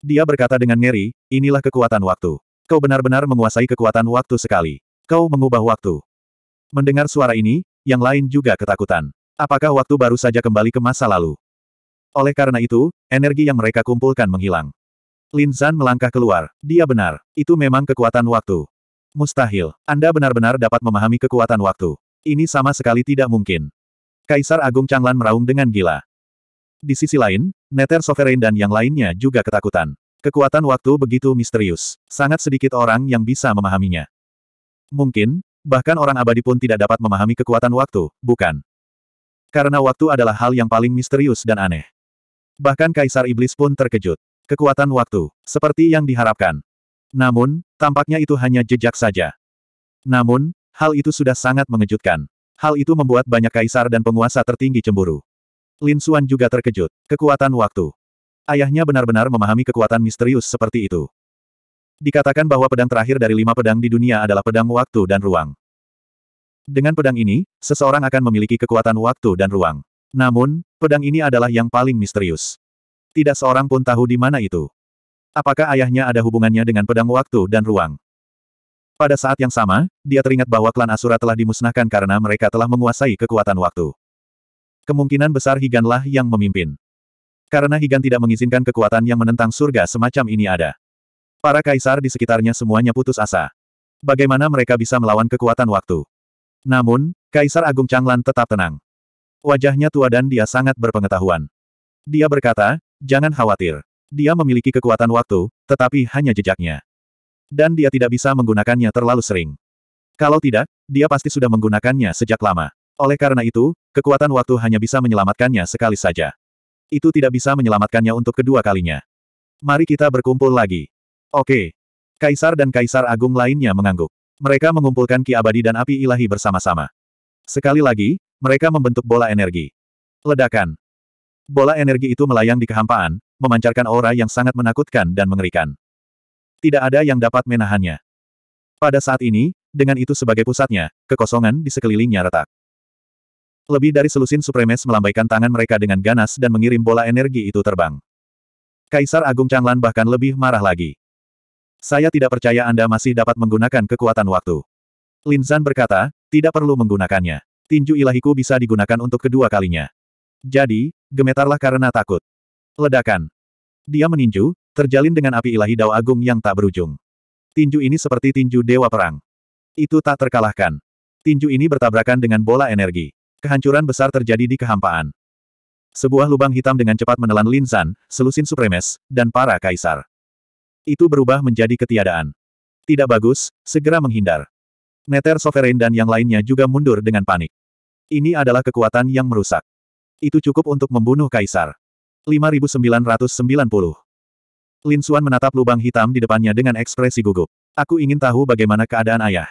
Dia berkata dengan ngeri, inilah kekuatan waktu. Kau benar-benar menguasai kekuatan waktu sekali. Kau mengubah waktu. Mendengar suara ini, yang lain juga ketakutan. Apakah waktu baru saja kembali ke masa lalu? Oleh karena itu, energi yang mereka kumpulkan menghilang. Lin Zan melangkah keluar. Dia benar. Itu memang kekuatan waktu. Mustahil. Anda benar-benar dapat memahami kekuatan waktu. Ini sama sekali tidak mungkin. Kaisar Agung Changlan meraung dengan gila. Di sisi lain, Nether Sovereign dan yang lainnya juga ketakutan. Kekuatan waktu begitu misterius. Sangat sedikit orang yang bisa memahaminya. Mungkin, bahkan orang abadi pun tidak dapat memahami kekuatan waktu, bukan? Karena waktu adalah hal yang paling misterius dan aneh. Bahkan Kaisar Iblis pun terkejut. Kekuatan waktu, seperti yang diharapkan. Namun, tampaknya itu hanya jejak saja. Namun, Hal itu sudah sangat mengejutkan. Hal itu membuat banyak kaisar dan penguasa tertinggi cemburu. Lin Suan juga terkejut. Kekuatan waktu. Ayahnya benar-benar memahami kekuatan misterius seperti itu. Dikatakan bahwa pedang terakhir dari lima pedang di dunia adalah pedang waktu dan ruang. Dengan pedang ini, seseorang akan memiliki kekuatan waktu dan ruang. Namun, pedang ini adalah yang paling misterius. Tidak seorang pun tahu di mana itu. Apakah ayahnya ada hubungannya dengan pedang waktu dan ruang? Pada saat yang sama, dia teringat bahwa klan Asura telah dimusnahkan karena mereka telah menguasai kekuatan waktu. Kemungkinan besar Higanlah yang memimpin. Karena Higan tidak mengizinkan kekuatan yang menentang surga semacam ini ada. Para kaisar di sekitarnya semuanya putus asa. Bagaimana mereka bisa melawan kekuatan waktu? Namun, Kaisar Agung Changlan tetap tenang. Wajahnya tua dan dia sangat berpengetahuan. Dia berkata, jangan khawatir. Dia memiliki kekuatan waktu, tetapi hanya jejaknya dan dia tidak bisa menggunakannya terlalu sering. Kalau tidak, dia pasti sudah menggunakannya sejak lama. Oleh karena itu, kekuatan waktu hanya bisa menyelamatkannya sekali saja. Itu tidak bisa menyelamatkannya untuk kedua kalinya. Mari kita berkumpul lagi. Oke. Kaisar dan Kaisar Agung lainnya mengangguk. Mereka mengumpulkan ki abadi dan api ilahi bersama-sama. Sekali lagi, mereka membentuk bola energi. Ledakan. Bola energi itu melayang di kehampaan, memancarkan aura yang sangat menakutkan dan mengerikan tidak ada yang dapat menahannya. Pada saat ini, dengan itu sebagai pusatnya, kekosongan di sekelilingnya retak. Lebih dari selusin supremes melambaikan tangan mereka dengan ganas dan mengirim bola energi itu terbang. Kaisar Agung Changlan bahkan lebih marah lagi. Saya tidak percaya Anda masih dapat menggunakan kekuatan waktu. Lin Linzan berkata, tidak perlu menggunakannya. Tinju ilahiku bisa digunakan untuk kedua kalinya. Jadi, gemetarlah karena takut. Ledakan. Dia meninju, Terjalin dengan api ilahi Dao Agung yang tak berujung. Tinju ini seperti tinju dewa perang. Itu tak terkalahkan. Tinju ini bertabrakan dengan bola energi. Kehancuran besar terjadi di kehampaan. Sebuah lubang hitam dengan cepat menelan Linsan, selusin supremes, dan para kaisar. Itu berubah menjadi ketiadaan. Tidak bagus, segera menghindar. Neter Sovereign dan yang lainnya juga mundur dengan panik. Ini adalah kekuatan yang merusak. Itu cukup untuk membunuh kaisar. 5990 Lin Suan menatap lubang hitam di depannya dengan ekspresi gugup. Aku ingin tahu bagaimana keadaan ayah.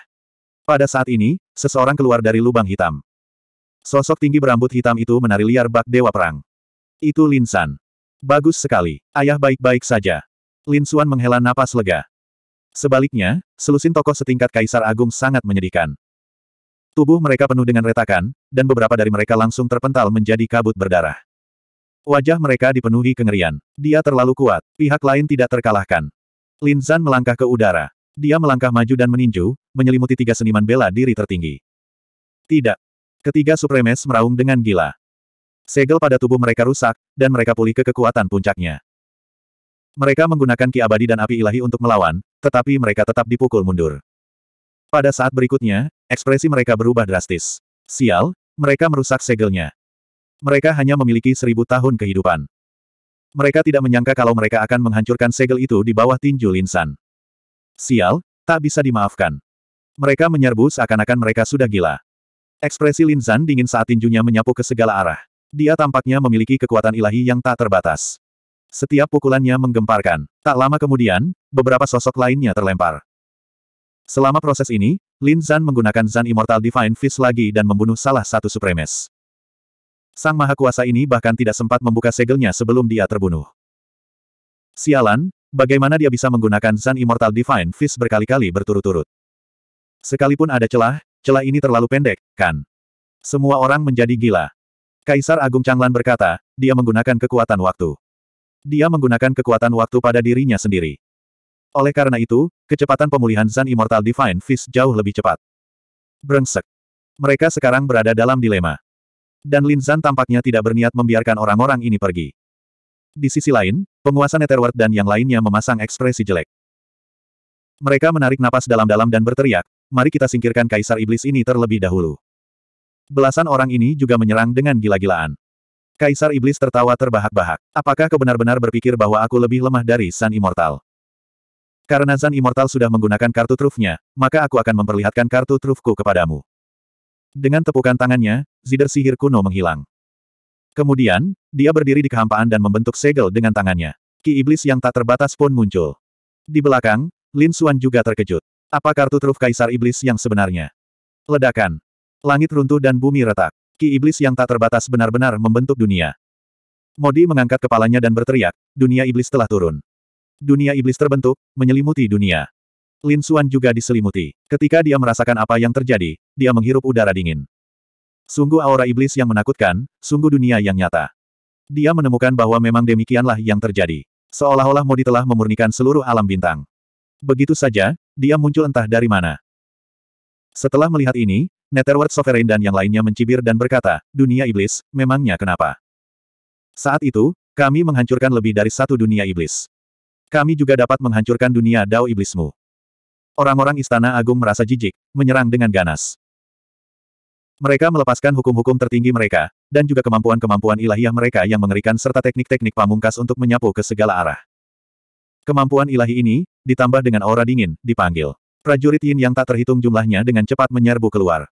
Pada saat ini, seseorang keluar dari lubang hitam. Sosok tinggi berambut hitam itu menari liar bak dewa perang. Itu Lin San. Bagus sekali. Ayah baik-baik saja. Lin Suan menghela napas lega. Sebaliknya, selusin tokoh setingkat Kaisar Agung sangat menyedihkan. Tubuh mereka penuh dengan retakan, dan beberapa dari mereka langsung terpental menjadi kabut berdarah. Wajah mereka dipenuhi kengerian. Dia terlalu kuat, pihak lain tidak terkalahkan. Lin Zan melangkah ke udara. Dia melangkah maju dan meninju, menyelimuti tiga seniman bela diri tertinggi. Tidak. Ketiga supremes meraung dengan gila. Segel pada tubuh mereka rusak, dan mereka pulih ke kekuatan puncaknya. Mereka menggunakan ki abadi dan api ilahi untuk melawan, tetapi mereka tetap dipukul mundur. Pada saat berikutnya, ekspresi mereka berubah drastis. Sial, mereka merusak segelnya. Mereka hanya memiliki seribu tahun kehidupan. Mereka tidak menyangka kalau mereka akan menghancurkan segel itu di bawah tinju Linsan. Sial, tak bisa dimaafkan. Mereka menyerbu seakan-akan mereka sudah gila. Ekspresi Linsan dingin saat tinjunya menyapu ke segala arah. Dia tampaknya memiliki kekuatan ilahi yang tak terbatas. Setiap pukulannya menggemparkan. Tak lama kemudian, beberapa sosok lainnya terlempar. Selama proses ini, Lin Zan menggunakan Zan Immortal Divine Fist lagi dan membunuh salah satu supremes. Sang Maha Kuasa ini bahkan tidak sempat membuka segelnya sebelum dia terbunuh. Sialan, bagaimana dia bisa menggunakan Zan Immortal Divine Fist berkali-kali berturut-turut? Sekalipun ada celah, celah ini terlalu pendek, kan? Semua orang menjadi gila. Kaisar Agung Changlan berkata, dia menggunakan kekuatan waktu. Dia menggunakan kekuatan waktu pada dirinya sendiri. Oleh karena itu, kecepatan pemulihan Zan Immortal Divine Fist jauh lebih cepat. Brengsek. Mereka sekarang berada dalam dilema. Dan Lin Zhan tampaknya tidak berniat membiarkan orang-orang ini pergi. Di sisi lain, penguasa Netherworld dan yang lainnya memasang ekspresi jelek. Mereka menarik napas dalam-dalam dan berteriak, mari kita singkirkan Kaisar Iblis ini terlebih dahulu. Belasan orang ini juga menyerang dengan gila-gilaan. Kaisar Iblis tertawa terbahak-bahak. Apakah kau benar-benar berpikir bahwa aku lebih lemah dari San Immortal? Karena San Immortal sudah menggunakan kartu trufnya, maka aku akan memperlihatkan kartu trufku kepadamu. Dengan tepukan tangannya, zider sihir kuno menghilang. Kemudian, dia berdiri di kehampaan dan membentuk segel dengan tangannya. Ki iblis yang tak terbatas pun muncul. Di belakang, Lin Suan juga terkejut. Apa kartu truf kaisar iblis yang sebenarnya? Ledakan. Langit runtuh dan bumi retak. Ki iblis yang tak terbatas benar-benar membentuk dunia. Modi mengangkat kepalanya dan berteriak, dunia iblis telah turun. Dunia iblis terbentuk, menyelimuti dunia. Lin Xuan juga diselimuti. Ketika dia merasakan apa yang terjadi, dia menghirup udara dingin. Sungguh aura iblis yang menakutkan, sungguh dunia yang nyata. Dia menemukan bahwa memang demikianlah yang terjadi. Seolah-olah Modi telah memurnikan seluruh alam bintang. Begitu saja, dia muncul entah dari mana. Setelah melihat ini, Netherworld Sovereign dan yang lainnya mencibir dan berkata, dunia iblis, memangnya kenapa? Saat itu, kami menghancurkan lebih dari satu dunia iblis. Kami juga dapat menghancurkan dunia dao iblismu. Orang-orang Istana Agung merasa jijik, menyerang dengan ganas. Mereka melepaskan hukum-hukum tertinggi mereka, dan juga kemampuan-kemampuan ilahiyah mereka yang mengerikan serta teknik-teknik pamungkas untuk menyapu ke segala arah. Kemampuan ilahi ini, ditambah dengan aura dingin, dipanggil. Prajurit Yin yang tak terhitung jumlahnya dengan cepat menyerbu keluar.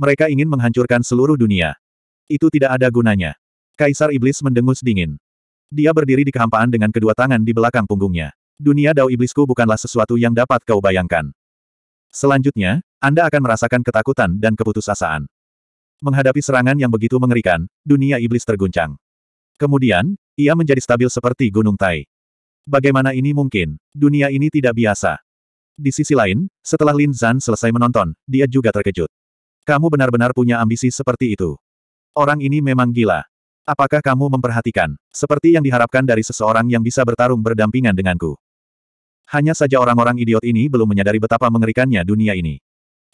Mereka ingin menghancurkan seluruh dunia. Itu tidak ada gunanya. Kaisar Iblis mendengus dingin. Dia berdiri di kehampaan dengan kedua tangan di belakang punggungnya. Dunia dao iblisku bukanlah sesuatu yang dapat kau bayangkan. Selanjutnya, Anda akan merasakan ketakutan dan keputusasaan. Menghadapi serangan yang begitu mengerikan, dunia iblis terguncang. Kemudian, ia menjadi stabil seperti gunung tai. Bagaimana ini mungkin? Dunia ini tidak biasa. Di sisi lain, setelah Lin Zan selesai menonton, dia juga terkejut. Kamu benar-benar punya ambisi seperti itu. Orang ini memang gila. Apakah kamu memperhatikan, seperti yang diharapkan dari seseorang yang bisa bertarung berdampingan denganku? Hanya saja orang-orang idiot ini belum menyadari betapa mengerikannya dunia ini.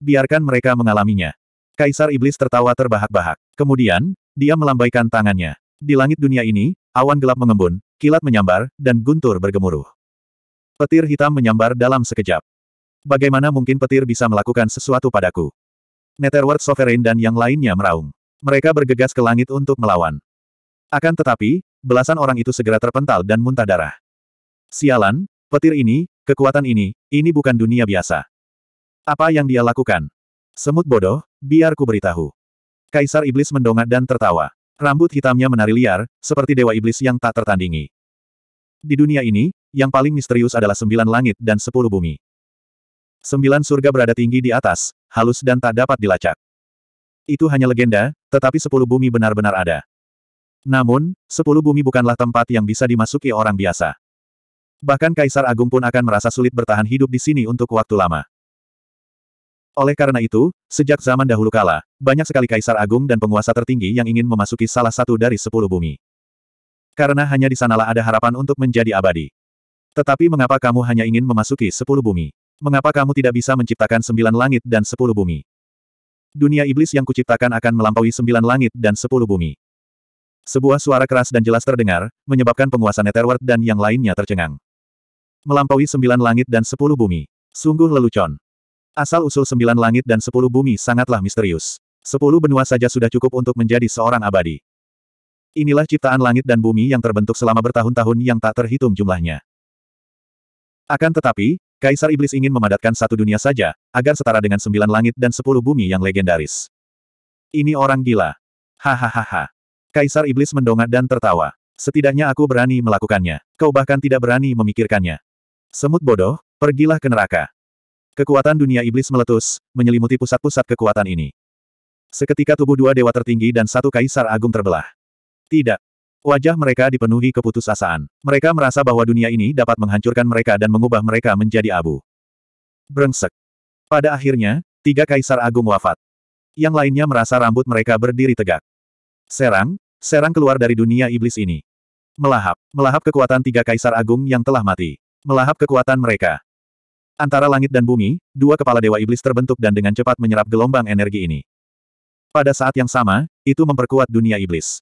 Biarkan mereka mengalaminya. Kaisar Iblis tertawa terbahak-bahak. Kemudian, dia melambaikan tangannya. Di langit dunia ini, awan gelap mengembun, kilat menyambar, dan guntur bergemuruh. Petir hitam menyambar dalam sekejap. Bagaimana mungkin petir bisa melakukan sesuatu padaku? Netherworld Sovereign dan yang lainnya meraung. Mereka bergegas ke langit untuk melawan. Akan tetapi, belasan orang itu segera terpental dan muntah darah. Sialan, petir ini, kekuatan ini, ini bukan dunia biasa. Apa yang dia lakukan? Semut bodoh, biar ku beritahu. Kaisar Iblis mendongak dan tertawa. Rambut hitamnya menari liar, seperti dewa iblis yang tak tertandingi. Di dunia ini, yang paling misterius adalah sembilan langit dan sepuluh bumi. Sembilan surga berada tinggi di atas, halus dan tak dapat dilacak. Itu hanya legenda, tetapi sepuluh bumi benar-benar ada. Namun, sepuluh bumi bukanlah tempat yang bisa dimasuki orang biasa. Bahkan Kaisar Agung pun akan merasa sulit bertahan hidup di sini untuk waktu lama. Oleh karena itu, sejak zaman dahulu kala, banyak sekali Kaisar Agung dan penguasa tertinggi yang ingin memasuki salah satu dari sepuluh bumi. Karena hanya di sanalah ada harapan untuk menjadi abadi. Tetapi mengapa kamu hanya ingin memasuki sepuluh bumi? Mengapa kamu tidak bisa menciptakan sembilan langit dan sepuluh bumi? Dunia iblis yang kuciptakan akan melampaui sembilan langit dan sepuluh bumi. Sebuah suara keras dan jelas terdengar, menyebabkan penguasa Netherworld dan yang lainnya tercengang. Melampaui sembilan langit dan sepuluh bumi. Sungguh lelucon. Asal-usul sembilan langit dan sepuluh bumi sangatlah misterius. Sepuluh benua saja sudah cukup untuk menjadi seorang abadi. Inilah ciptaan langit dan bumi yang terbentuk selama bertahun-tahun yang tak terhitung jumlahnya. Akan tetapi, Kaisar Iblis ingin memadatkan satu dunia saja, agar setara dengan sembilan langit dan sepuluh bumi yang legendaris. Ini orang gila. Hahaha. Kaisar Iblis mendongak dan tertawa. Setidaknya aku berani melakukannya. Kau bahkan tidak berani memikirkannya. Semut bodoh, pergilah ke neraka. Kekuatan dunia iblis meletus, menyelimuti pusat-pusat kekuatan ini. Seketika tubuh dua dewa tertinggi dan satu kaisar agung terbelah. Tidak. Wajah mereka dipenuhi keputusasaan. Mereka merasa bahwa dunia ini dapat menghancurkan mereka dan mengubah mereka menjadi abu. Brengsek. Pada akhirnya, tiga kaisar agung wafat. Yang lainnya merasa rambut mereka berdiri tegak. Serang, serang keluar dari dunia iblis ini. Melahap, melahap kekuatan tiga kaisar agung yang telah mati. Melahap kekuatan mereka. Antara langit dan bumi, dua kepala dewa iblis terbentuk dan dengan cepat menyerap gelombang energi ini. Pada saat yang sama, itu memperkuat dunia iblis.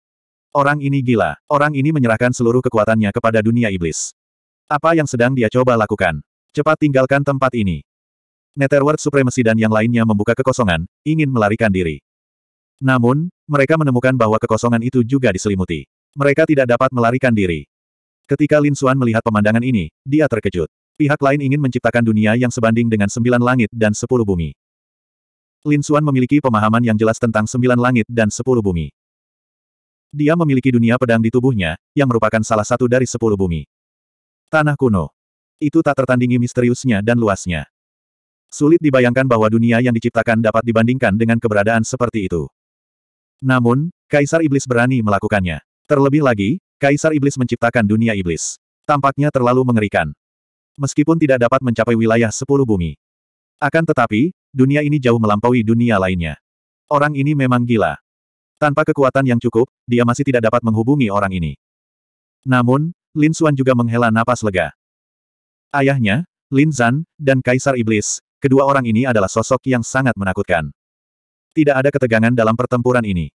Orang ini gila. Orang ini menyerahkan seluruh kekuatannya kepada dunia iblis. Apa yang sedang dia coba lakukan? Cepat tinggalkan tempat ini. Netherworld Supremacy dan yang lainnya membuka kekosongan, ingin melarikan diri. Namun, mereka menemukan bahwa kekosongan itu juga diselimuti. Mereka tidak dapat melarikan diri. Ketika Lin Xuan melihat pemandangan ini, dia terkejut. Pihak lain ingin menciptakan dunia yang sebanding dengan sembilan langit dan sepuluh bumi. Lin Xuan memiliki pemahaman yang jelas tentang sembilan langit dan sepuluh bumi. Dia memiliki dunia pedang di tubuhnya, yang merupakan salah satu dari sepuluh bumi. Tanah kuno. Itu tak tertandingi misteriusnya dan luasnya. Sulit dibayangkan bahwa dunia yang diciptakan dapat dibandingkan dengan keberadaan seperti itu. Namun, Kaisar Iblis berani melakukannya. Terlebih lagi, Kaisar Iblis menciptakan dunia iblis. Tampaknya terlalu mengerikan. Meskipun tidak dapat mencapai wilayah sepuluh bumi. Akan tetapi, dunia ini jauh melampaui dunia lainnya. Orang ini memang gila. Tanpa kekuatan yang cukup, dia masih tidak dapat menghubungi orang ini. Namun, Lin Xuan juga menghela napas lega. Ayahnya, Lin Zan, dan Kaisar Iblis, kedua orang ini adalah sosok yang sangat menakutkan. Tidak ada ketegangan dalam pertempuran ini.